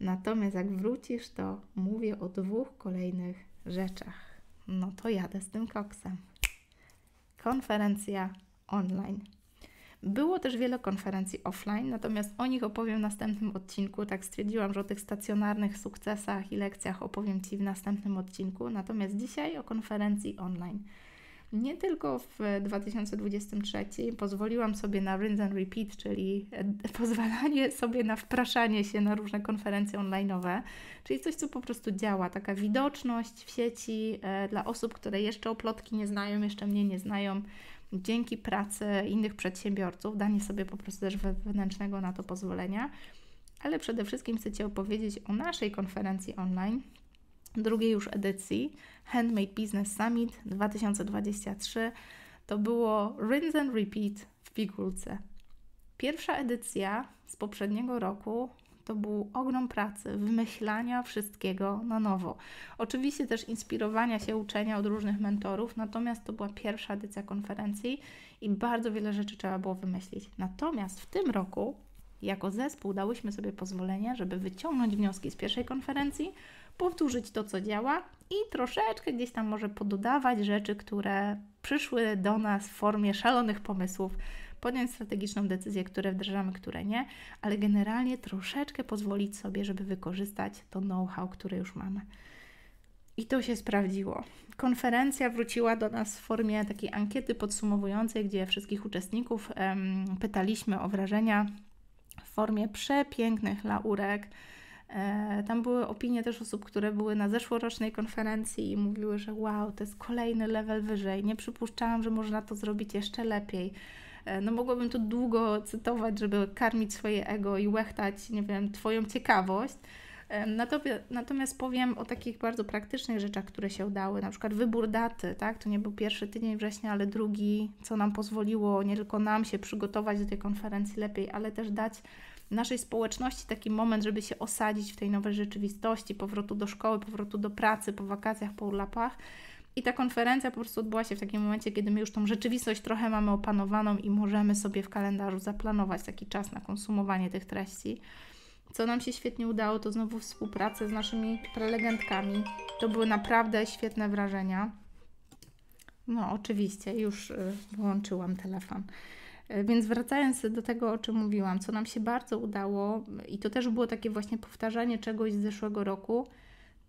Natomiast jak wrócisz, to mówię o dwóch kolejnych rzeczach no to jadę z tym koksem. Konferencja online. Było też wiele konferencji offline, natomiast o nich opowiem w następnym odcinku. Tak stwierdziłam, że o tych stacjonarnych sukcesach i lekcjach opowiem Ci w następnym odcinku. Natomiast dzisiaj o konferencji online nie tylko w 2023 pozwoliłam sobie na rinse and repeat, czyli e, pozwalanie sobie na wpraszanie się na różne konferencje online'owe, czyli coś, co po prostu działa, taka widoczność w sieci e, dla osób, które jeszcze oplotki nie znają, jeszcze mnie nie znają, dzięki pracy innych przedsiębiorców, danie sobie po prostu też wewnętrznego na to pozwolenia, ale przede wszystkim chcę Ci opowiedzieć o naszej konferencji online, drugiej już edycji Handmade Business Summit 2023. To było Rinse and Repeat w pigułce. Pierwsza edycja z poprzedniego roku to był ogrom pracy, wymyślania wszystkiego na nowo. Oczywiście też inspirowania się, uczenia od różnych mentorów, natomiast to była pierwsza edycja konferencji i bardzo wiele rzeczy trzeba było wymyślić. Natomiast w tym roku jako zespół dałyśmy sobie pozwolenie, żeby wyciągnąć wnioski z pierwszej konferencji, powtórzyć to, co działa i troszeczkę gdzieś tam może pododawać rzeczy, które przyszły do nas w formie szalonych pomysłów, podjąć strategiczną decyzję, które wdrażamy, które nie, ale generalnie troszeczkę pozwolić sobie, żeby wykorzystać to know-how, które już mamy. I to się sprawdziło. Konferencja wróciła do nas w formie takiej ankiety podsumowującej, gdzie wszystkich uczestników pytaliśmy o wrażenia w formie przepięknych laurek E, tam były opinie też osób, które były na zeszłorocznej konferencji i mówiły, że wow, to jest kolejny level wyżej. Nie przypuszczałam, że można to zrobić jeszcze lepiej. E, no mogłabym tu długo cytować, żeby karmić swoje ego i łechtać, nie wiem, Twoją ciekawość. E, natomiast powiem o takich bardzo praktycznych rzeczach, które się udały, na przykład wybór daty, tak? To nie był pierwszy tydzień września, ale drugi, co nam pozwoliło nie tylko nam się przygotować do tej konferencji lepiej, ale też dać naszej społeczności taki moment, żeby się osadzić w tej nowej rzeczywistości, powrotu do szkoły, powrotu do pracy, po wakacjach, po urlopach. I ta konferencja po prostu odbyła się w takim momencie, kiedy my już tą rzeczywistość trochę mamy opanowaną i możemy sobie w kalendarzu zaplanować taki czas na konsumowanie tych treści. Co nam się świetnie udało, to znowu współpracę z naszymi prelegentkami. To były naprawdę świetne wrażenia. No, oczywiście, już y, wyłączyłam telefon. Więc wracając do tego, o czym mówiłam, co nam się bardzo udało, i to też było takie właśnie powtarzanie czegoś z zeszłego roku,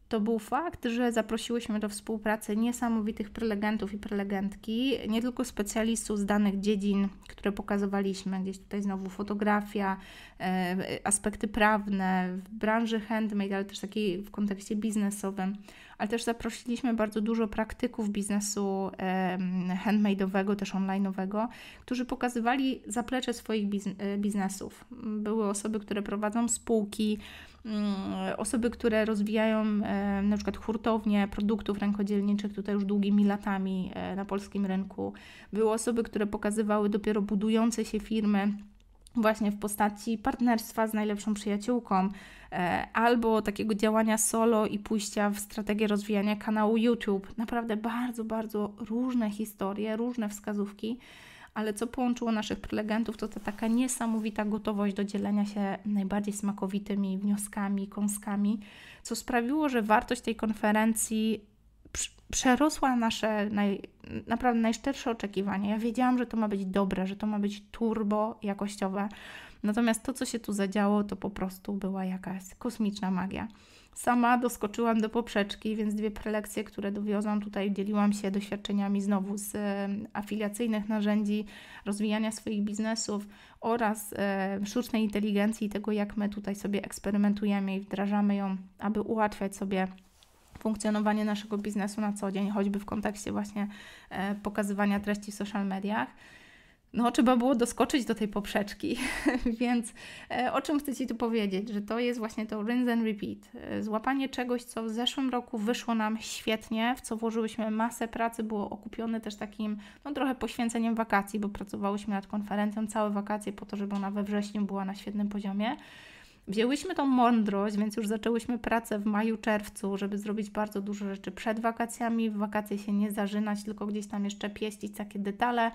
to był fakt, że zaprosiłyśmy do współpracy niesamowitych prelegentów i prelegentki, nie tylko specjalistów z danych dziedzin, które pokazywaliśmy, gdzieś tutaj znowu fotografia, e, aspekty prawne w branży handmade, ale też takiej w kontekście biznesowym, ale też zaprosiliśmy bardzo dużo praktyków biznesu handmade'owego, też online'owego, którzy pokazywali zaplecze swoich e, biznesów. Były osoby, które prowadzą spółki, Mm, osoby, które rozwijają e, na przykład hurtownie produktów rękodzielniczych tutaj już długimi latami e, na polskim rynku, były osoby, które pokazywały dopiero budujące się firmy właśnie w postaci partnerstwa z najlepszą przyjaciółką, e, albo takiego działania solo i pójścia w strategię rozwijania kanału YouTube. Naprawdę bardzo, bardzo różne historie, różne wskazówki ale co połączyło naszych prelegentów, to ta taka niesamowita gotowość do dzielenia się najbardziej smakowitymi wnioskami, kąskami, co sprawiło, że wartość tej konferencji przerosła nasze naj, naprawdę najszczersze oczekiwania. Ja wiedziałam, że to ma być dobre, że to ma być turbo jakościowe. Natomiast to, co się tu zadziało, to po prostu była jakaś kosmiczna magia sama doskoczyłam do poprzeczki, więc dwie prelekcje, które dowiozłam tutaj, dzieliłam się doświadczeniami znowu z e, afiliacyjnych narzędzi rozwijania swoich biznesów oraz e, sztucznej inteligencji i tego, jak my tutaj sobie eksperymentujemy i wdrażamy ją, aby ułatwiać sobie funkcjonowanie naszego biznesu na co dzień, choćby w kontekście właśnie e, pokazywania treści w social mediach no, trzeba było doskoczyć do tej poprzeczki. Więc e, o czym chcę Ci tu powiedzieć? Że to jest właśnie to rinse and repeat. E, złapanie czegoś, co w zeszłym roku wyszło nam świetnie, w co włożyłyśmy masę pracy, było okupione też takim, no trochę poświęceniem wakacji, bo pracowałyśmy nad konferencją całe wakacje po to, żeby ona we wrześniu była na świetnym poziomie. Wzięłyśmy tą mądrość, więc już zaczęłyśmy pracę w maju, czerwcu, żeby zrobić bardzo dużo rzeczy przed wakacjami. W wakacje się nie zażynać, tylko gdzieś tam jeszcze pieścić takie detale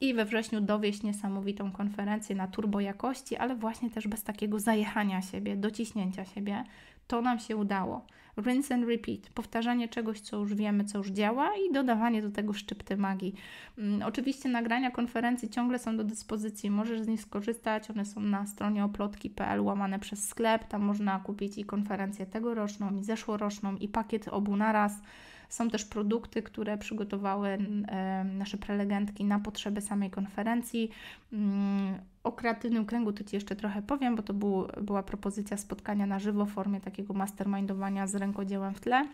i we wrześniu dowieść niesamowitą konferencję na turbo jakości, ale właśnie też bez takiego zajechania siebie, dociśnięcia siebie. To nam się udało. Rinse and repeat, powtarzanie czegoś, co już wiemy, co już działa i dodawanie do tego szczypty magii. Mm, oczywiście nagrania konferencji ciągle są do dyspozycji, możesz z nich skorzystać, one są na stronie oplotki.pl łamane przez sklep, tam można kupić i konferencję tegoroczną, i zeszłoroczną, i pakiet obu naraz. raz są też produkty, które przygotowały nasze prelegentki na potrzeby samej konferencji. Mm, o kreatywnym kręgu to Ci jeszcze trochę powiem, bo to był, była propozycja spotkania na żywo w formie takiego mastermindowania z rękodziełem w tle.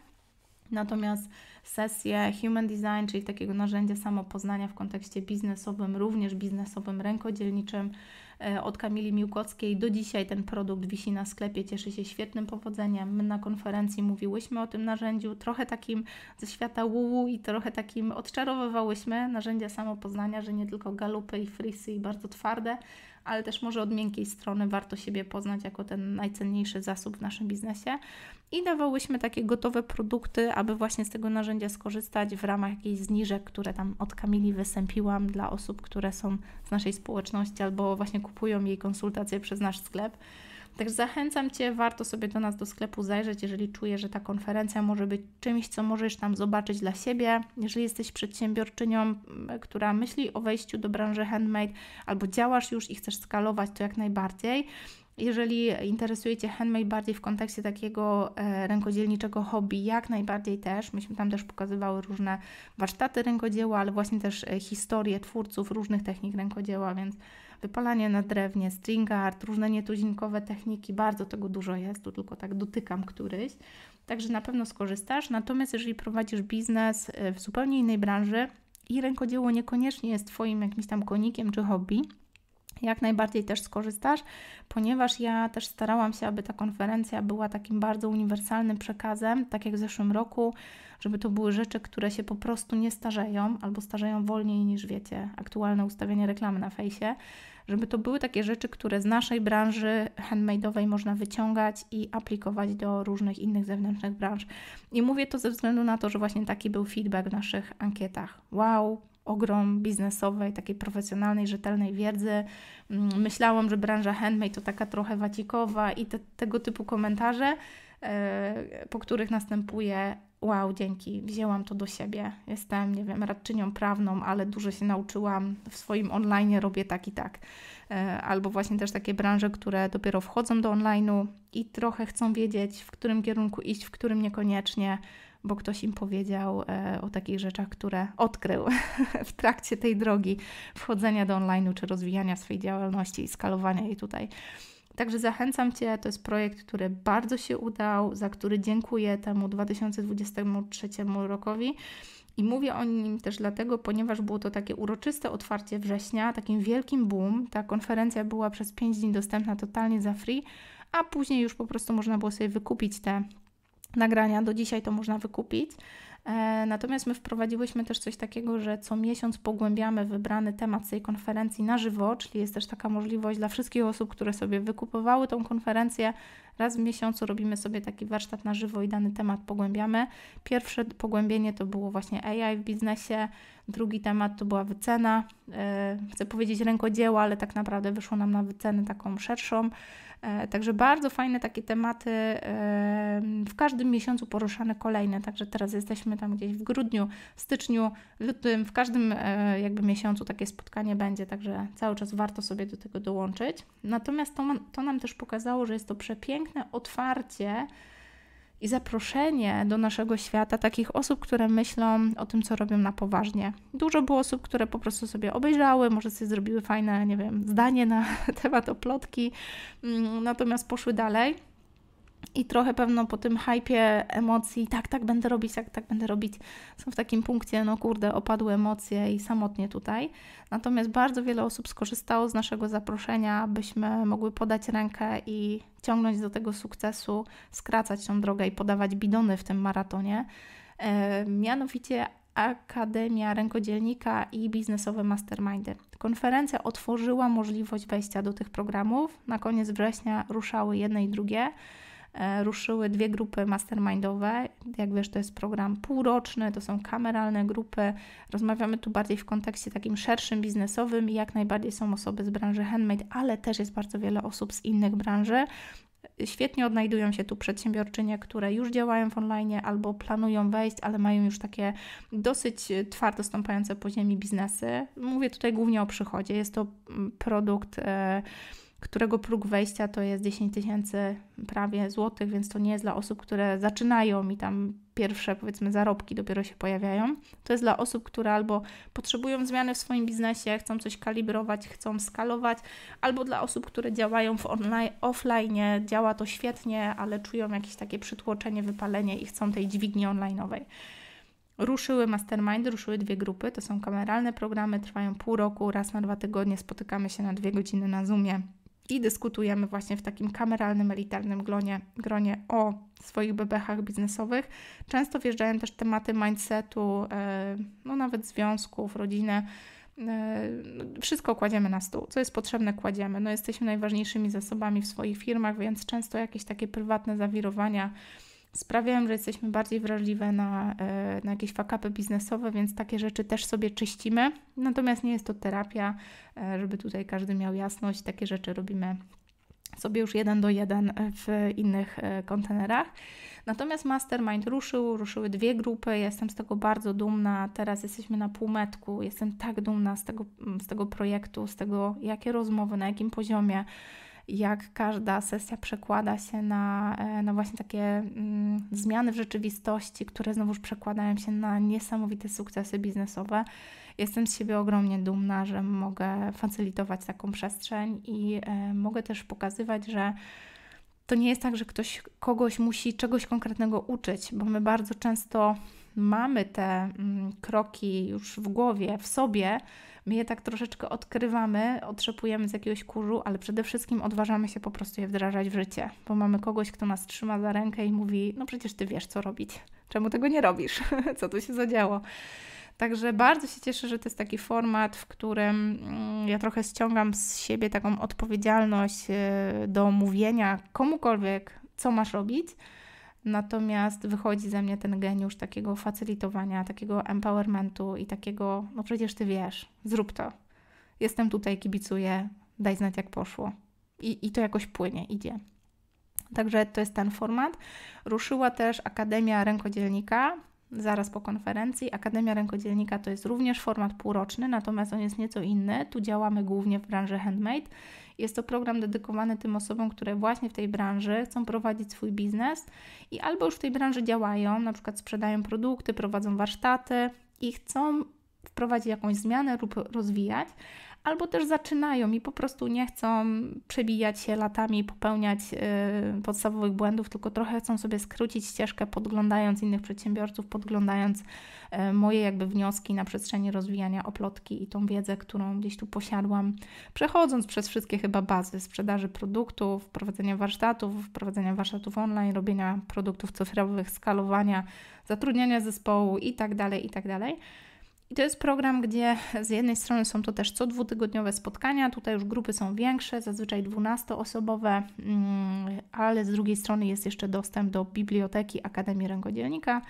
Natomiast sesje Human Design, czyli takiego narzędzia samopoznania w kontekście biznesowym, również biznesowym, rękodzielniczym, E, od Kamili Miłkockiej. Do dzisiaj ten produkt wisi na sklepie, cieszy się świetnym powodzeniem. My na konferencji mówiłyśmy o tym narzędziu, trochę takim ze świata WUWU i trochę takim odczarowywałyśmy narzędzia samopoznania, że nie tylko galupy i frisy i bardzo twarde, ale też może od miękkiej strony warto siebie poznać jako ten najcenniejszy zasób w naszym biznesie. I dawałyśmy takie gotowe produkty, aby właśnie z tego narzędzia skorzystać w ramach jakichś zniżek, które tam od Kamili wysępiłam dla osób, które są z naszej społeczności albo właśnie kupują jej konsultacje przez nasz sklep. Także zachęcam Cię, warto sobie do nas do sklepu zajrzeć, jeżeli czujesz, że ta konferencja może być czymś, co możesz tam zobaczyć dla siebie. Jeżeli jesteś przedsiębiorczynią, która myśli o wejściu do branży handmade albo działasz już i chcesz skalować, to jak najbardziej. Jeżeli interesuje cię handmade bardziej w kontekście takiego e, rękodzielniczego hobby, jak najbardziej też. Myśmy tam też pokazywały różne warsztaty rękodzieła, ale właśnie też e, historie twórców różnych technik rękodzieła, więc wypalanie na drewnie, string art, różne nietuzinkowe techniki, bardzo tego dużo jest, tu tylko tak dotykam któryś. Także na pewno skorzystasz. Natomiast jeżeli prowadzisz biznes y, w zupełnie innej branży i rękodzieło niekoniecznie jest Twoim jakimś tam konikiem czy hobby, jak najbardziej też skorzystasz, ponieważ ja też starałam się, aby ta konferencja była takim bardzo uniwersalnym przekazem, tak jak w zeszłym roku, żeby to były rzeczy, które się po prostu nie starzeją albo starzeją wolniej niż wiecie, aktualne ustawienie reklamy na fejsie żeby to były takie rzeczy, które z naszej branży handmade'owej można wyciągać i aplikować do różnych innych zewnętrznych branż. I mówię to ze względu na to, że właśnie taki był feedback w naszych ankietach. Wow, ogrom biznesowej, takiej profesjonalnej, rzetelnej wiedzy. Mm, myślałam, że branża handmade to taka trochę wacikowa i te, tego typu komentarze. E, po których następuje wow, dzięki, wzięłam to do siebie. Jestem, nie wiem, radczynią prawną, ale dużo się nauczyłam w swoim online, robię tak i tak. E, albo właśnie też takie branże, które dopiero wchodzą do online'u i trochę chcą wiedzieć, w którym kierunku iść, w którym niekoniecznie, bo ktoś im powiedział e, o takich rzeczach, które odkrył w trakcie tej drogi wchodzenia do online'u czy rozwijania swojej działalności i skalowania jej tutaj. Także zachęcam Cię, to jest projekt, który bardzo się udał, za który dziękuję temu 2023 rokowi. I mówię o nim też dlatego, ponieważ było to takie uroczyste otwarcie września, takim wielkim boom. Ta konferencja była przez 5 dni dostępna totalnie za free, a później już po prostu można było sobie wykupić te nagrania. Do dzisiaj to można wykupić. E, natomiast my wprowadziłyśmy też coś takiego, że co miesiąc pogłębiamy wybrany temat z tej konferencji na żywo, czyli jest też taka możliwość dla wszystkich osób, które sobie wykupowały tą konferencję. Raz w miesiącu robimy sobie taki warsztat na żywo i dany temat pogłębiamy. Pierwsze pogłębienie to było właśnie AI w biznesie, drugi temat to była wycena. E, chcę powiedzieć rękodzieła, ale tak naprawdę wyszło nam na wycenę taką szerszą. E, także bardzo fajne takie tematy każdym miesiącu poruszane kolejne, także teraz jesteśmy tam gdzieś w grudniu, w styczniu, lutym, w każdym e, jakby miesiącu takie spotkanie będzie, także cały czas warto sobie do tego dołączyć. Natomiast to, to nam też pokazało, że jest to przepiękne otwarcie i zaproszenie do naszego świata takich osób, które myślą o tym, co robią na poważnie. Dużo było osób, które po prostu sobie obejrzały, może sobie zrobiły fajne, nie wiem, zdanie na temat oplotki, mm, natomiast poszły dalej i trochę pewno po tym hypie emocji, tak, tak będę robić, tak, tak będę robić, są w takim punkcie, no kurde, opadły emocje i samotnie tutaj. Natomiast bardzo wiele osób skorzystało z naszego zaproszenia, byśmy mogły podać rękę i ciągnąć do tego sukcesu, skracać tą drogę i podawać bidony w tym maratonie. E, mianowicie Akademia Rękodzielnika i Biznesowe Mastermindy. Konferencja otworzyła możliwość wejścia do tych programów. Na koniec września ruszały jedne i drugie. E, ruszyły dwie grupy mastermindowe. Jak wiesz, to jest program półroczny, to są kameralne grupy. Rozmawiamy tu bardziej w kontekście takim szerszym, biznesowym i jak najbardziej są osoby z branży handmade, ale też jest bardzo wiele osób z innych branży. Świetnie odnajdują się tu przedsiębiorczynie, które już działają w online albo planują wejść, ale mają już takie dosyć twardo stąpające po ziemi biznesy. Mówię tutaj głównie o przychodzie. Jest to mm, produkt. Yy, którego próg wejścia to jest 10 tysięcy prawie złotych, więc to nie jest dla osób, które zaczynają i tam pierwsze powiedzmy zarobki dopiero się pojawiają. To jest dla osób, które albo potrzebują zmiany w swoim biznesie, chcą coś kalibrować, chcą skalować, albo dla osób, które działają w online, offline, działa to świetnie, ale czują jakieś takie przytłoczenie, wypalenie i chcą tej dźwigni onlineowej. Ruszyły mastermindy, ruszyły dwie grupy, to są kameralne programy, trwają pół roku, raz na dwa tygodnie spotykamy się na dwie godziny na Zoomie i dyskutujemy właśnie w takim kameralnym, elitarnym gronie, gronie o swoich bebechach biznesowych. Często wjeżdżają też tematy mindsetu, e, no nawet związków, rodziny. E, wszystko kładziemy na stół. Co jest potrzebne, kładziemy. No, jesteśmy najważniejszymi zasobami w swoich firmach, więc często jakieś takie prywatne zawirowania, sprawiają, że jesteśmy bardziej wrażliwe na, e, na jakieś fakapy biznesowe, więc takie rzeczy też sobie czyścimy. Natomiast nie jest to terapia, e, żeby tutaj każdy miał jasność. Takie rzeczy robimy sobie już jeden do jeden e, w innych kontenerach. Natomiast mastermind ruszył, ruszyły dwie grupy, ja jestem z tego bardzo dumna. Teraz jesteśmy na półmetku, jestem tak dumna z tego, z tego projektu, z tego, jakie rozmowy, na jakim poziomie jak każda sesja przekłada się na, e, na właśnie takie mm, zmiany w rzeczywistości, które znowuż przekładają się na niesamowite sukcesy biznesowe. Jestem z siebie ogromnie dumna, że mogę facylitować taką przestrzeń i e, mogę też pokazywać, że to nie jest tak, że ktoś kogoś musi czegoś konkretnego uczyć, bo my bardzo często mamy te mm, kroki już w głowie, w sobie, my je tak troszeczkę odkrywamy, otrzepujemy z jakiegoś kurzu, ale przede wszystkim odważamy się po prostu je wdrażać w życie, bo mamy kogoś, kto nas trzyma za rękę i mówi: No przecież ty wiesz, co robić. Czemu tego nie robisz? co tu się zadziało? Także bardzo się cieszę, że to jest taki format, w którym mm, ja trochę ściągam z siebie taką odpowiedzialność y, do mówienia komukolwiek, co masz robić Natomiast wychodzi ze mnie ten geniusz takiego facylitowania, takiego empowermentu i takiego, no przecież ty wiesz, zrób to. Jestem tutaj, kibicuję, daj znać jak poszło. I, i to jakoś płynie, idzie. Także to jest ten format. Ruszyła też Akademia Rękodzielnika, zaraz po konferencji. Akademia Rękodzielnika to jest również format półroczny, natomiast on jest nieco inny. Tu działamy głównie w branży handmade jest to program dedykowany tym osobom, które właśnie w tej branży chcą prowadzić swój biznes i albo już w tej branży działają, na przykład sprzedają produkty, prowadzą warsztaty i chcą wprowadzić jakąś zmianę lub rozwijać, albo też zaczynają i po prostu nie chcą przebijać się latami, popełniać y, podstawowych błędów, tylko trochę chcą sobie skrócić ścieżkę, podglądając innych przedsiębiorców, podglądając y, moje jakby wnioski na przestrzeni rozwijania oplotki i tą wiedzę, którą gdzieś tu posiadłam, przechodząc przez wszystkie chyba bazy sprzedaży produktów, prowadzenia warsztatów, prowadzenia warsztatów online, robienia produktów cyfrowych, skalowania, zatrudniania zespołu i tak dalej, i tak dalej. I to jest program, gdzie z jednej strony są to też co dwutygodniowe spotkania, tutaj już grupy są większe, zazwyczaj 12-osobowe, mm, ale z drugiej strony jest jeszcze dostęp do biblioteki Akademii Rękodzielnika.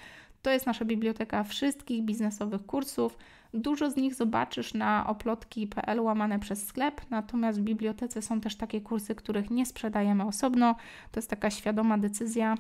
To jest nasza biblioteka wszystkich biznesowych kursów. Dużo z nich zobaczysz na oplotki.pl łamane przez sklep, natomiast w bibliotece są też takie kursy, których nie sprzedajemy osobno. To jest taka świadoma decyzja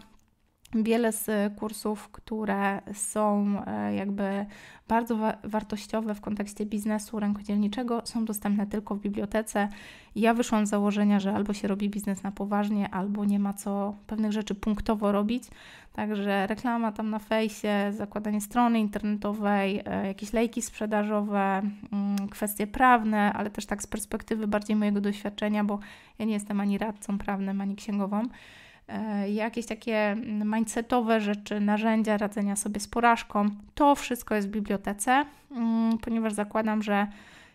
Wiele z kursów, które są e, jakby bardzo wa wartościowe w kontekście biznesu rękodzielniczego, są dostępne tylko w bibliotece. Ja wyszłam z założenia, że albo się robi biznes na poważnie, albo nie ma co pewnych rzeczy punktowo robić. Także reklama tam na fejsie, zakładanie strony internetowej, e, jakieś lejki sprzedażowe, mm, kwestie prawne, ale też tak z perspektywy bardziej mojego doświadczenia, bo ja nie jestem ani radcą prawnym, ani księgową. E, jakieś takie mm, mindsetowe rzeczy, narzędzia radzenia sobie z porażką. To wszystko jest w bibliotece, mm, ponieważ zakładam, że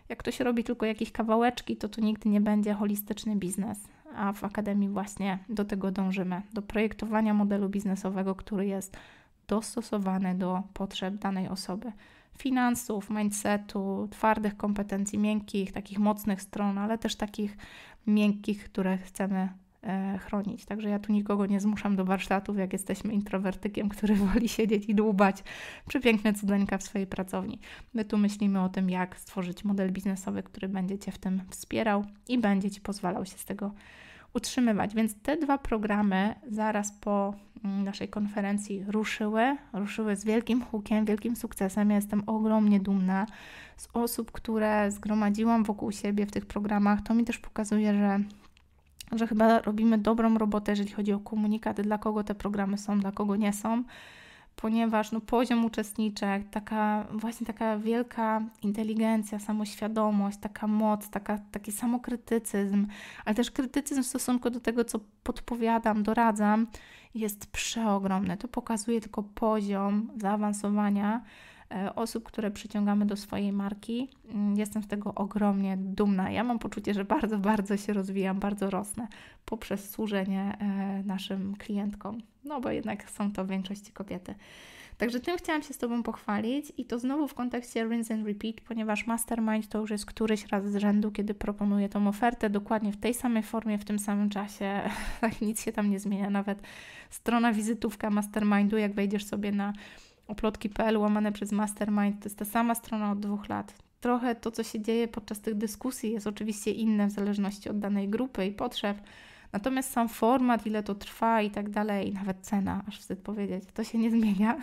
jak to się robi tylko jakieś kawałeczki, to tu nigdy nie będzie holistyczny biznes. A w Akademii właśnie do tego dążymy, do projektowania modelu biznesowego, który jest dostosowany do potrzeb danej osoby. Finansów, mindsetu, twardych kompetencji, miękkich, takich mocnych stron, ale też takich miękkich, które chcemy E, chronić. Także ja tu nikogo nie zmuszam do warsztatów, jak jesteśmy introwertykiem, który woli siedzieć i dłubać przepiękne cudeńka w swojej pracowni. My tu myślimy o tym, jak stworzyć model biznesowy, który będzie Cię w tym wspierał i będzie Ci pozwalał się z tego utrzymywać. Więc te dwa programy zaraz po mm, naszej konferencji ruszyły. Ruszyły z wielkim hukiem, wielkim sukcesem. Ja jestem ogromnie dumna z osób, które zgromadziłam wokół siebie w tych programach. To mi też pokazuje, że że chyba robimy dobrą robotę, jeżeli chodzi o komunikaty, dla kogo te programy są, dla kogo nie są, ponieważ no, poziom uczestniczek, taka właśnie taka wielka inteligencja, samoświadomość, taka moc, taka, taki samokrytycyzm, ale też krytycyzm w stosunku do tego, co podpowiadam, doradzam, jest przeogromny. To pokazuje tylko poziom zaawansowania E, osób, które przyciągamy do swojej marki. Mm, jestem z tego ogromnie dumna. Ja mam poczucie, że bardzo, bardzo się rozwijam, bardzo rosnę poprzez służenie e, naszym klientkom, no bo jednak są to w większości kobiety. Także tym chciałam się z Tobą pochwalić i to znowu w kontekście Rinse and Repeat, ponieważ Mastermind to już jest któryś raz z rzędu, kiedy proponuję tą ofertę dokładnie w tej samej formie, w tym samym czasie. Tak, nic się tam nie zmienia, nawet strona wizytówka Mastermindu, jak wejdziesz sobie na Oplotki.pl łamane przez Mastermind to jest ta sama strona od dwóch lat. Trochę to, co się dzieje podczas tych dyskusji, jest oczywiście inne w zależności od danej grupy i potrzeb. Natomiast sam format, ile to trwa i tak dalej, nawet cena, aż wstyd powiedzieć, to się nie zmienia.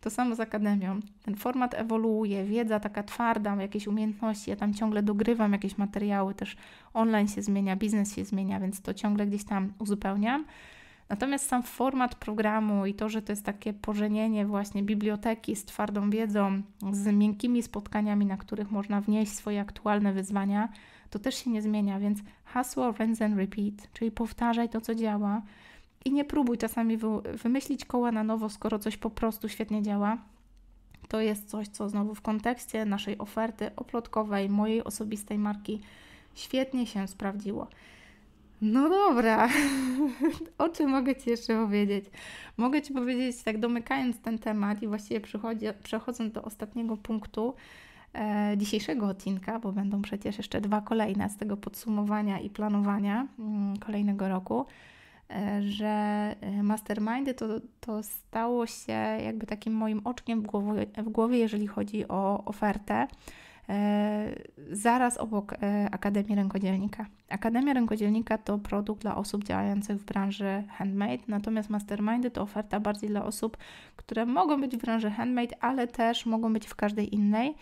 To samo z akademią. Ten format ewoluuje, wiedza taka twarda, jakieś umiejętności. Ja tam ciągle dogrywam jakieś materiały, też online się zmienia, biznes się zmienia, więc to ciągle gdzieś tam uzupełniam. Natomiast sam format programu i to, że to jest takie pożenienie właśnie biblioteki z twardą wiedzą, z miękkimi spotkaniami, na których można wnieść swoje aktualne wyzwania, to też się nie zmienia, więc hasło rinse and repeat, czyli powtarzaj to, co działa i nie próbuj czasami wymyślić koła na nowo, skoro coś po prostu świetnie działa. To jest coś, co znowu w kontekście naszej oferty oplotkowej, mojej osobistej marki świetnie się sprawdziło. No dobra, o czym mogę Ci jeszcze powiedzieć? Mogę Ci powiedzieć, tak domykając ten temat i właściwie przechodząc do ostatniego punktu e, dzisiejszego odcinka, bo będą przecież jeszcze dwa kolejne z tego podsumowania i planowania mm, kolejnego roku, e, że e, mastermindy to, to stało się jakby takim moim oczkiem w głowie, w głowie jeżeli chodzi o ofertę E, zaraz obok e, Akademii Rękodzielnika. Akademia Rękodzielnika to produkt dla osób działających w branży handmade, natomiast mastermindy to oferta bardziej dla osób, które mogą być w branży handmade, ale też mogą być w każdej innej.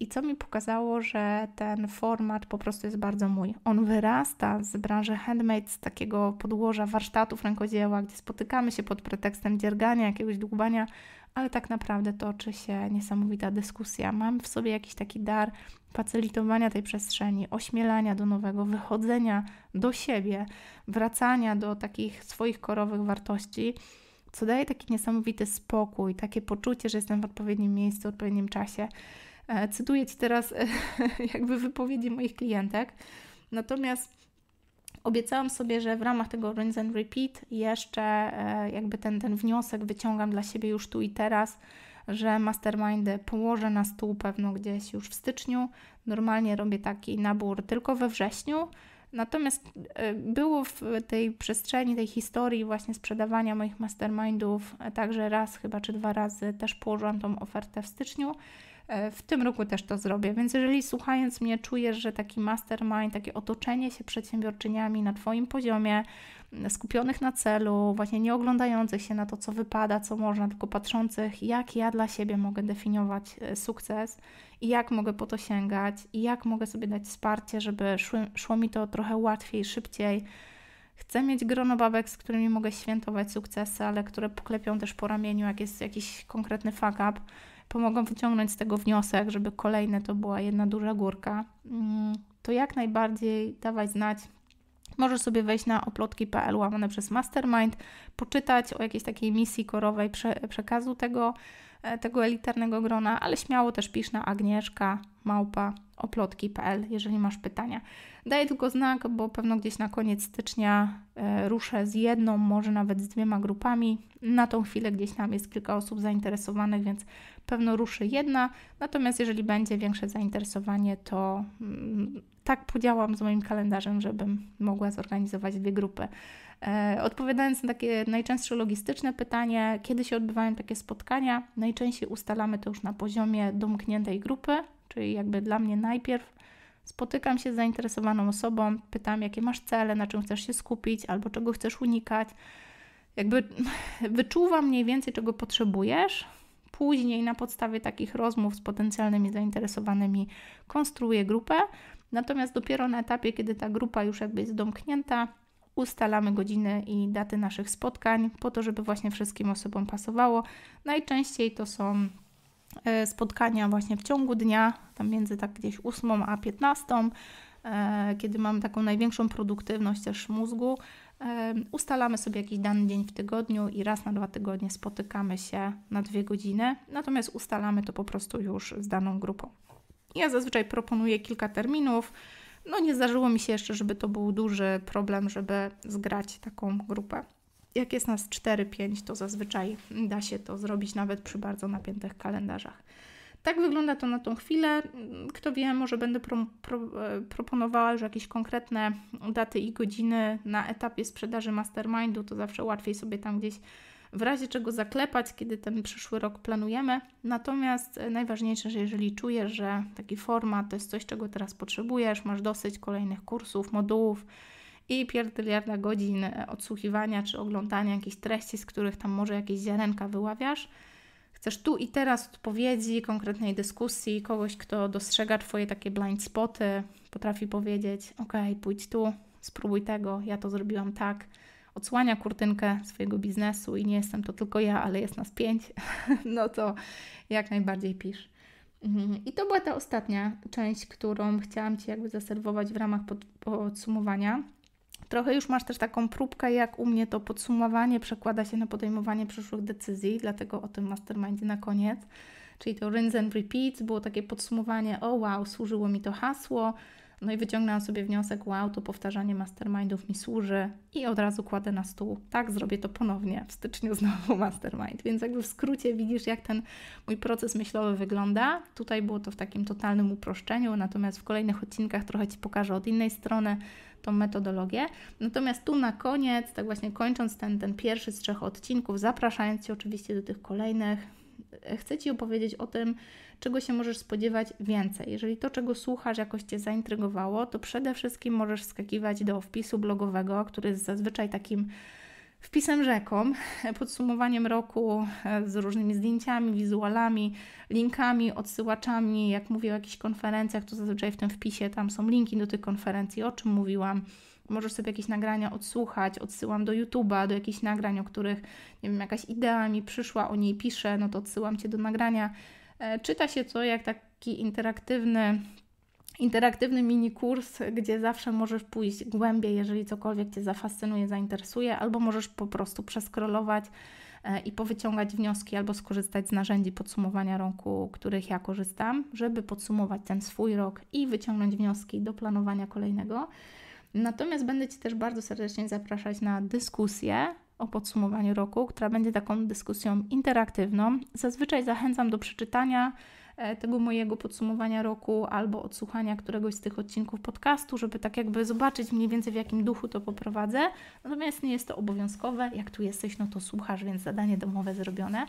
I co mi pokazało, że ten format po prostu jest bardzo mój. On wyrasta z branży handmade, z takiego podłoża warsztatów rękodzieła, gdzie spotykamy się pod pretekstem dziergania, jakiegoś dłubania ale tak naprawdę toczy się niesamowita dyskusja. Mam w sobie jakiś taki dar facylitowania tej przestrzeni, ośmielania do nowego, wychodzenia do siebie, wracania do takich swoich korowych wartości, co daje taki niesamowity spokój, takie poczucie, że jestem w odpowiednim miejscu, w odpowiednim czasie. E, cytuję Ci teraz jakby wypowiedzi moich klientek. Natomiast Obiecałam sobie, że w ramach tego Rinse and Repeat jeszcze e, jakby ten, ten wniosek wyciągam dla siebie już tu i teraz, że mastermindy położę na stół pewno gdzieś już w styczniu. Normalnie robię taki nabór tylko we wrześniu. Natomiast e, było w tej przestrzeni, tej historii właśnie sprzedawania moich mastermindów, e, także raz chyba czy dwa razy też położyłam tą ofertę w styczniu. E, w tym roku też to zrobię, więc jeżeli słuchając mnie czujesz, że taki mastermind, takie otoczenie się przedsiębiorczyniami na Twoim poziomie, skupionych na celu, właśnie nie oglądających się na to, co wypada, co można, tylko patrzących, jak ja dla siebie mogę definiować e, sukces i jak mogę po to sięgać i jak mogę sobie dać wsparcie, żeby szło, szło mi to trochę łatwiej, szybciej. Chcę mieć grono babek, z którymi mogę świętować sukcesy, ale które poklepią też po ramieniu, jak jest jakiś konkretny fuck up pomogą wyciągnąć z tego wniosek, żeby kolejne to była jedna duża górka, mm, to jak najbardziej dawać znać. Możesz sobie wejść na oplotki.pl łamane przez mastermind, poczytać o jakiejś takiej misji korowej przekazu tego, e, tego elitarnego grona, ale śmiało też pisz na Agnieszka małpa oplotki.pl, jeżeli masz pytania. Daję tylko znak, bo pewno gdzieś na koniec stycznia e, ruszę z jedną, może nawet z dwiema grupami. Na tą chwilę gdzieś tam jest kilka osób zainteresowanych, więc pewno ruszy jedna, natomiast jeżeli będzie większe zainteresowanie, to mm, tak podziałam z moim kalendarzem, żebym mogła zorganizować dwie grupy. E, odpowiadając na takie najczęstsze logistyczne pytanie, kiedy się odbywają takie spotkania, najczęściej ustalamy to już na poziomie domkniętej grupy, czyli jakby dla mnie najpierw spotykam się z zainteresowaną osobą, pytam, jakie masz cele, na czym chcesz się skupić albo czego chcesz unikać. Jakby wyczuwam mniej więcej, czego potrzebujesz, Później na podstawie takich rozmów z potencjalnymi zainteresowanymi konstruuje grupę, natomiast dopiero na etapie, kiedy ta grupa już jakby jest domknięta, ustalamy godziny i daty naszych spotkań, po to, żeby właśnie wszystkim osobom pasowało. Najczęściej to są e, spotkania właśnie w ciągu dnia, tam między tak gdzieś 8 a 15, e, kiedy mam taką największą produktywność też mózgu, Ustalamy sobie jakiś dany dzień w tygodniu i raz na dwa tygodnie spotykamy się na dwie godziny, natomiast ustalamy to po prostu już z daną grupą. Ja zazwyczaj proponuję kilka terminów. No nie zdarzyło mi się jeszcze, żeby to był duży problem, żeby zgrać taką grupę. Jak jest nas 4-5, to zazwyczaj da się to zrobić nawet przy bardzo napiętych kalendarzach. Tak wygląda to na tą chwilę. Kto wie, może będę pro, pro, e, proponowała już jakieś konkretne daty i godziny na etapie sprzedaży mastermindu, to zawsze łatwiej sobie tam gdzieś w razie czego zaklepać, kiedy ten przyszły rok planujemy. Natomiast e, najważniejsze, że jeżeli czujesz, że taki format to jest coś, czego teraz potrzebujesz, masz dosyć kolejnych kursów, modułów i pierdyliarda godzin e, odsłuchiwania czy oglądania jakichś treści, z których tam może jakieś ziarenka wyławiasz – Chcesz tu i teraz odpowiedzi, konkretnej dyskusji, kogoś, kto dostrzega Twoje takie blind spoty, potrafi powiedzieć: OK, pójdź tu, spróbuj tego, ja to zrobiłam tak. Odsłania kurtynkę swojego biznesu i nie jestem to tylko ja, ale jest nas pięć, no to jak najbardziej pisz. Mhm. I to była ta ostatnia część, którą chciałam Ci jakby zaserwować w ramach podsumowania. Trochę już masz też taką próbkę, jak u mnie to podsumowanie przekłada się na podejmowanie przyszłych decyzji, dlatego o tym mastermindzie na koniec. Czyli to rinse and repeat, było takie podsumowanie, o wow, służyło mi to hasło, no i wyciągnęłam sobie wniosek, wow, to powtarzanie mastermindów mi służy i od razu kładę na stół. Tak, zrobię to ponownie w styczniu znowu mastermind. Więc jakby w skrócie widzisz, jak ten mój proces myślowy wygląda. Tutaj było to w takim totalnym uproszczeniu, natomiast w kolejnych odcinkach trochę Ci pokażę od innej strony, tą metodologię. Natomiast tu na koniec, tak właśnie kończąc ten, ten pierwszy z trzech odcinków, zapraszając Cię oczywiście do tych kolejnych, chcę Ci opowiedzieć o tym, czego się możesz spodziewać więcej. Jeżeli to, czego słuchasz, jakoś Cię zaintrygowało, to przede wszystkim możesz skakiwać do wpisu blogowego, który jest zazwyczaj takim wpisem rzeką, podsumowaniem roku e, z różnymi zdjęciami, wizualami, linkami, odsyłaczami. Jak mówię o jakichś konferencjach, to zazwyczaj w tym wpisie tam są linki do tych konferencji, o czym mówiłam. Możesz sobie jakieś nagrania odsłuchać, odsyłam do YouTube'a, do jakichś nagrań, o których, nie wiem, jakaś idea mi przyszła, o niej piszę, no to odsyłam Cię do nagrania. E, czyta się to jak taki interaktywny interaktywny mini kurs, gdzie zawsze możesz pójść głębiej, jeżeli cokolwiek Cię zafascynuje, zainteresuje, albo możesz po prostu przeskrolować e, i powyciągać wnioski, albo skorzystać z narzędzi podsumowania roku, których ja korzystam, żeby podsumować ten swój rok i wyciągnąć wnioski do planowania kolejnego. Natomiast będę Ci też bardzo serdecznie zapraszać na dyskusję o podsumowaniu roku, która będzie taką dyskusją interaktywną. Zazwyczaj zachęcam do przeczytania E, tego mojego podsumowania roku albo odsłuchania któregoś z tych odcinków podcastu, żeby tak jakby zobaczyć mniej więcej w jakim duchu to poprowadzę. Natomiast nie jest to obowiązkowe. Jak tu jesteś, no to słuchasz, więc zadanie domowe zrobione.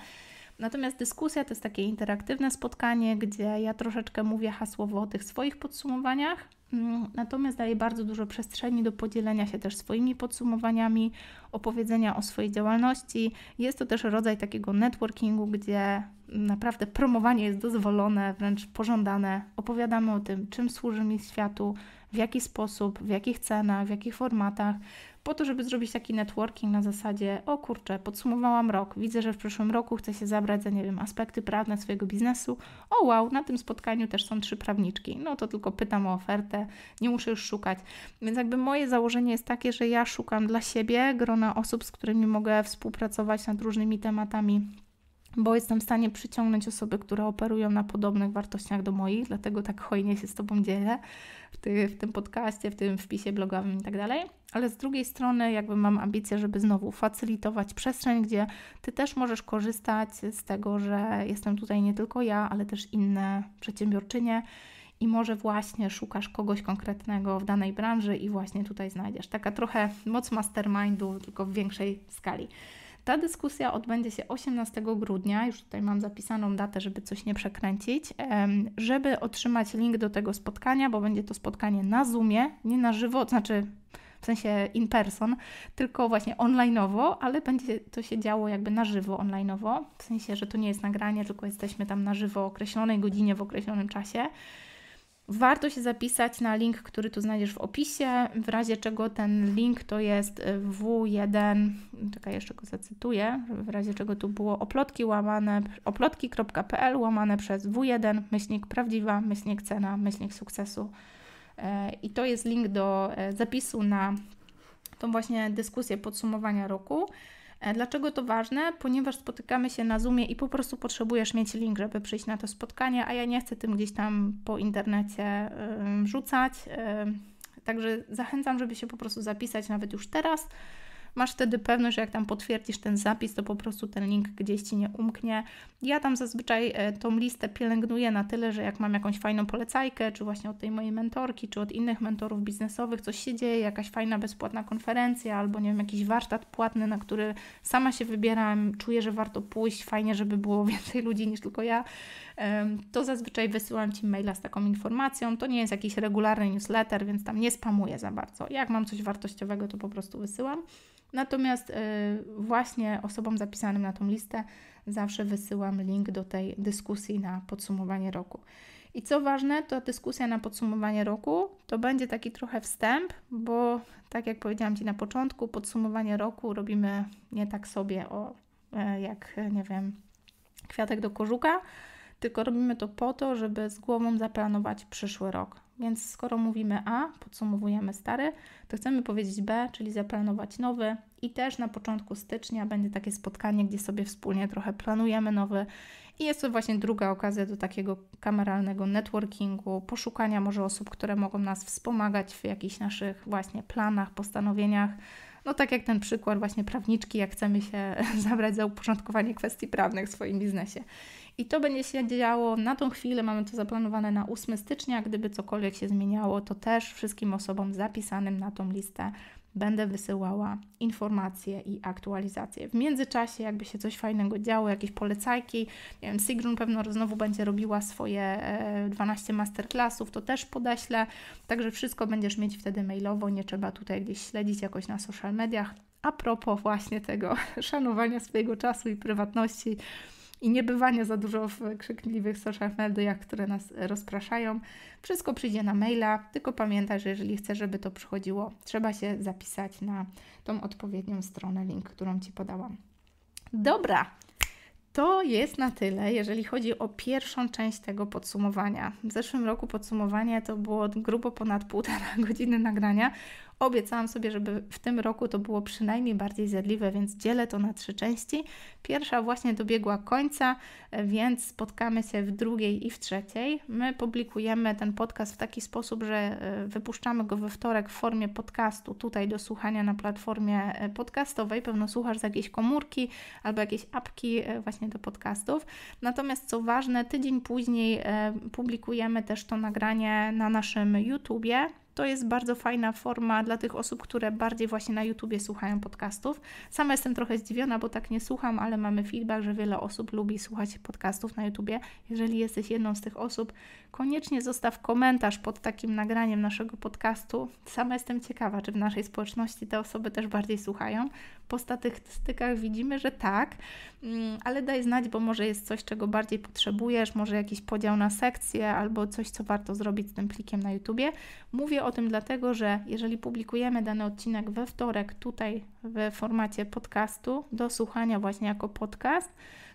Natomiast dyskusja to jest takie interaktywne spotkanie, gdzie ja troszeczkę mówię hasłowo o tych swoich podsumowaniach, mm, natomiast daję bardzo dużo przestrzeni do podzielenia się też swoimi podsumowaniami, opowiedzenia o swojej działalności. Jest to też rodzaj takiego networkingu, gdzie naprawdę promowanie jest dozwolone, wręcz pożądane. Opowiadamy o tym, czym służy mi światu, w jaki sposób, w jakich cenach, w jakich formatach po to, żeby zrobić taki networking na zasadzie, o kurczę, podsumowałam rok, widzę, że w przyszłym roku chcę się zabrać za, nie wiem, aspekty prawne swojego biznesu, o wow, na tym spotkaniu też są trzy prawniczki, no to tylko pytam o ofertę, nie muszę już szukać. Więc jakby moje założenie jest takie, że ja szukam dla siebie grona osób, z którymi mogę współpracować nad różnymi tematami bo jestem w stanie przyciągnąć osoby, które operują na podobnych wartościach do moich, dlatego tak hojnie się z Tobą dzielę w, ty, w tym podcaście, w tym wpisie blogowym i tak dalej. Ale z drugiej strony, jakby mam ambicję, żeby znowu facylitować przestrzeń, gdzie Ty też możesz korzystać z tego, że jestem tutaj nie tylko ja, ale też inne przedsiębiorczynie i może właśnie szukasz kogoś konkretnego w danej branży i właśnie tutaj znajdziesz. Taka trochę moc mastermindu, tylko w większej skali. Ta dyskusja odbędzie się 18 grudnia, już tutaj mam zapisaną datę, żeby coś nie przekręcić, żeby otrzymać link do tego spotkania, bo będzie to spotkanie na Zoomie, nie na żywo, znaczy w sensie in person, tylko właśnie onlineowo, ale będzie to się działo jakby na żywo onlineowo, w sensie, że to nie jest nagranie, tylko jesteśmy tam na żywo o określonej godzinie w określonym czasie. Warto się zapisać na link, który tu znajdziesz w opisie. W razie czego ten link to jest y, W1, czekaj, jeszcze go zacytuję, w razie czego tu było oplotki łamane, oplotki.pl łamane przez W1, myślnik prawdziwa, myślnik cena, myślnik sukcesu. E, I to jest link do e, zapisu na tą właśnie dyskusję podsumowania roku. E, dlaczego to ważne? Ponieważ spotykamy się na Zoomie i po prostu potrzebujesz mieć link, żeby przyjść na to spotkanie, a ja nie chcę tym gdzieś tam po internecie rzucać. Także zachęcam, żeby się po prostu zapisać nawet już teraz. Masz wtedy pewność, że jak tam potwierdzisz ten zapis, to po prostu ten link gdzieś ci nie umknie. Ja tam zazwyczaj e, tą listę pielęgnuję na tyle, że jak mam jakąś fajną polecajkę, czy właśnie od tej mojej mentorki, czy od innych mentorów biznesowych, coś się dzieje, jakaś fajna bezpłatna konferencja, albo nie wiem, jakiś warsztat płatny, na który sama się wybieram, czuję, że warto pójść, fajnie, żeby było więcej ludzi niż tylko ja, to zazwyczaj wysyłam Ci maila z taką informacją. To nie jest jakiś regularny newsletter, więc tam nie spamuję za bardzo. Jak mam coś wartościowego, to po prostu wysyłam. Natomiast y, właśnie osobom zapisanym na tą listę zawsze wysyłam link do tej dyskusji na podsumowanie roku. I co ważne, to dyskusja na podsumowanie roku to będzie taki trochę wstęp, bo tak jak powiedziałam Ci na początku, podsumowanie roku robimy nie tak sobie o e, jak, nie wiem, kwiatek do korzuka, tylko robimy to po to, żeby z głową zaplanować przyszły rok. Więc skoro mówimy A, podsumowujemy stary, to chcemy powiedzieć B, czyli zaplanować nowy. I też na początku stycznia będzie takie spotkanie, gdzie sobie wspólnie trochę planujemy nowy. I jest to właśnie druga okazja do takiego kameralnego networkingu, poszukania może osób, które mogą nas wspomagać w jakichś naszych właśnie planach, postanowieniach. No tak jak ten przykład właśnie prawniczki, jak chcemy się zabrać za uporządkowanie kwestii prawnych w swoim biznesie. I to będzie się działo na tą chwilę, mamy to zaplanowane na 8 stycznia. Gdyby cokolwiek się zmieniało, to też wszystkim osobom zapisanym na tą listę będę wysyłała informacje i aktualizacje. W międzyczasie, jakby się coś fajnego działo, jakieś polecajki, nie wiem, Sigrun pewno znowu będzie robiła swoje 12 e, masterclassów, to też podeślę, także wszystko będziesz mieć wtedy mailowo, nie trzeba tutaj gdzieś śledzić jakoś na social mediach. A propos właśnie tego szanowania swojego czasu i prywatności, i niebywanie za dużo w krzykliwych social mediach, które nas rozpraszają. Wszystko przyjdzie na maila, tylko pamiętaj, że jeżeli chcesz, żeby to przychodziło, trzeba się zapisać na tą odpowiednią stronę, link, którą Ci podałam. Dobra, to jest na tyle, jeżeli chodzi o pierwszą część tego podsumowania. W zeszłym roku podsumowanie to było grubo ponad półtora godziny nagrania. Obiecałam sobie, żeby w tym roku to było przynajmniej bardziej zjadliwe, więc dzielę to na trzy części. Pierwsza właśnie dobiegła końca, więc spotkamy się w drugiej i w trzeciej. My publikujemy ten podcast w taki sposób, że e, wypuszczamy go we wtorek w formie podcastu tutaj do słuchania na platformie e, podcastowej. Pewno słuchasz z jakiejś komórki albo jakiejś apki e, właśnie do podcastów. Natomiast co ważne, tydzień później publikujemy też to nagranie na naszym YouTubie to jest bardzo fajna forma dla tych osób, które bardziej właśnie na YouTubie słuchają podcastów. Sama jestem trochę zdziwiona, bo tak nie słucham, ale mamy feedback, że wiele osób lubi słuchać podcastów na YouTubie. Jeżeli jesteś jedną z tych osób, koniecznie zostaw komentarz pod takim nagraniem naszego podcastu. Sama jestem ciekawa, czy w naszej społeczności te osoby też bardziej słuchają. Po statystykach widzimy, że tak, mm, ale daj znać, bo może jest coś, czego bardziej potrzebujesz, może jakiś podział na sekcje albo coś, co warto zrobić z tym plikiem na YouTubie. Mówię o o tym dlatego, że jeżeli publikujemy dany odcinek we wtorek tutaj w formacie podcastu, do słuchania właśnie jako podcast,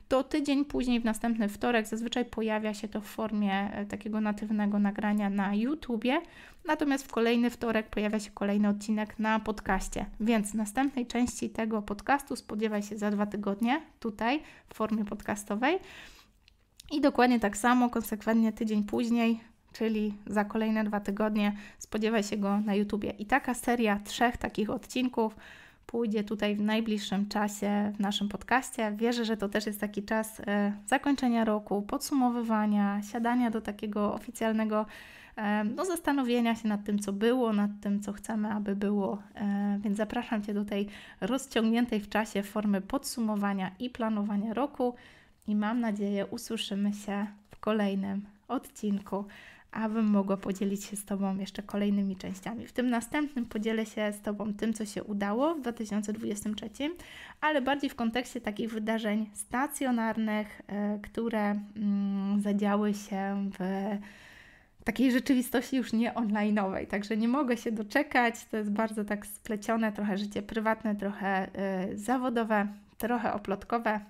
to tydzień później, w następny wtorek, zazwyczaj pojawia się to w formie e, takiego natywnego nagrania na YouTubie, natomiast w kolejny wtorek pojawia się kolejny odcinek na podcaście. Więc następnej części tego podcastu spodziewaj się za dwa tygodnie tutaj w formie podcastowej. I dokładnie tak samo, konsekwentnie tydzień później czyli za kolejne dwa tygodnie spodziewaj się go na YouTubie. I taka seria trzech takich odcinków pójdzie tutaj w najbliższym czasie w naszym podcaście. Wierzę, że to też jest taki czas e, zakończenia roku, podsumowywania, siadania do takiego oficjalnego e, no, zastanowienia się nad tym, co było, nad tym, co chcemy, aby było. E, więc zapraszam Cię do tej rozciągniętej w czasie formy podsumowania i planowania roku. I mam nadzieję, usłyszymy się w kolejnym odcinku abym mogła podzielić się z Tobą jeszcze kolejnymi częściami. W tym następnym podzielę się z Tobą tym, co się udało w 2023, ale bardziej w kontekście takich wydarzeń stacjonarnych, e, które mm, zadziały się w takiej rzeczywistości już nie onlineowej, także nie mogę się doczekać. To jest bardzo tak splecione, trochę życie prywatne, trochę e, zawodowe, trochę oplotkowe,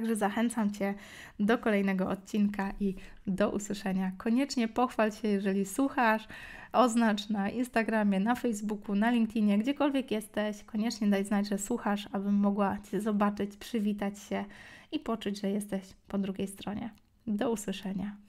Także zachęcam Cię do kolejnego odcinka i do usłyszenia. Koniecznie pochwal się, jeżeli słuchasz, oznacz na Instagramie, na Facebooku, na LinkedInie, gdziekolwiek jesteś. Koniecznie daj znać, że słuchasz, abym mogła Cię zobaczyć, przywitać się i poczuć, że jesteś po drugiej stronie. Do usłyszenia.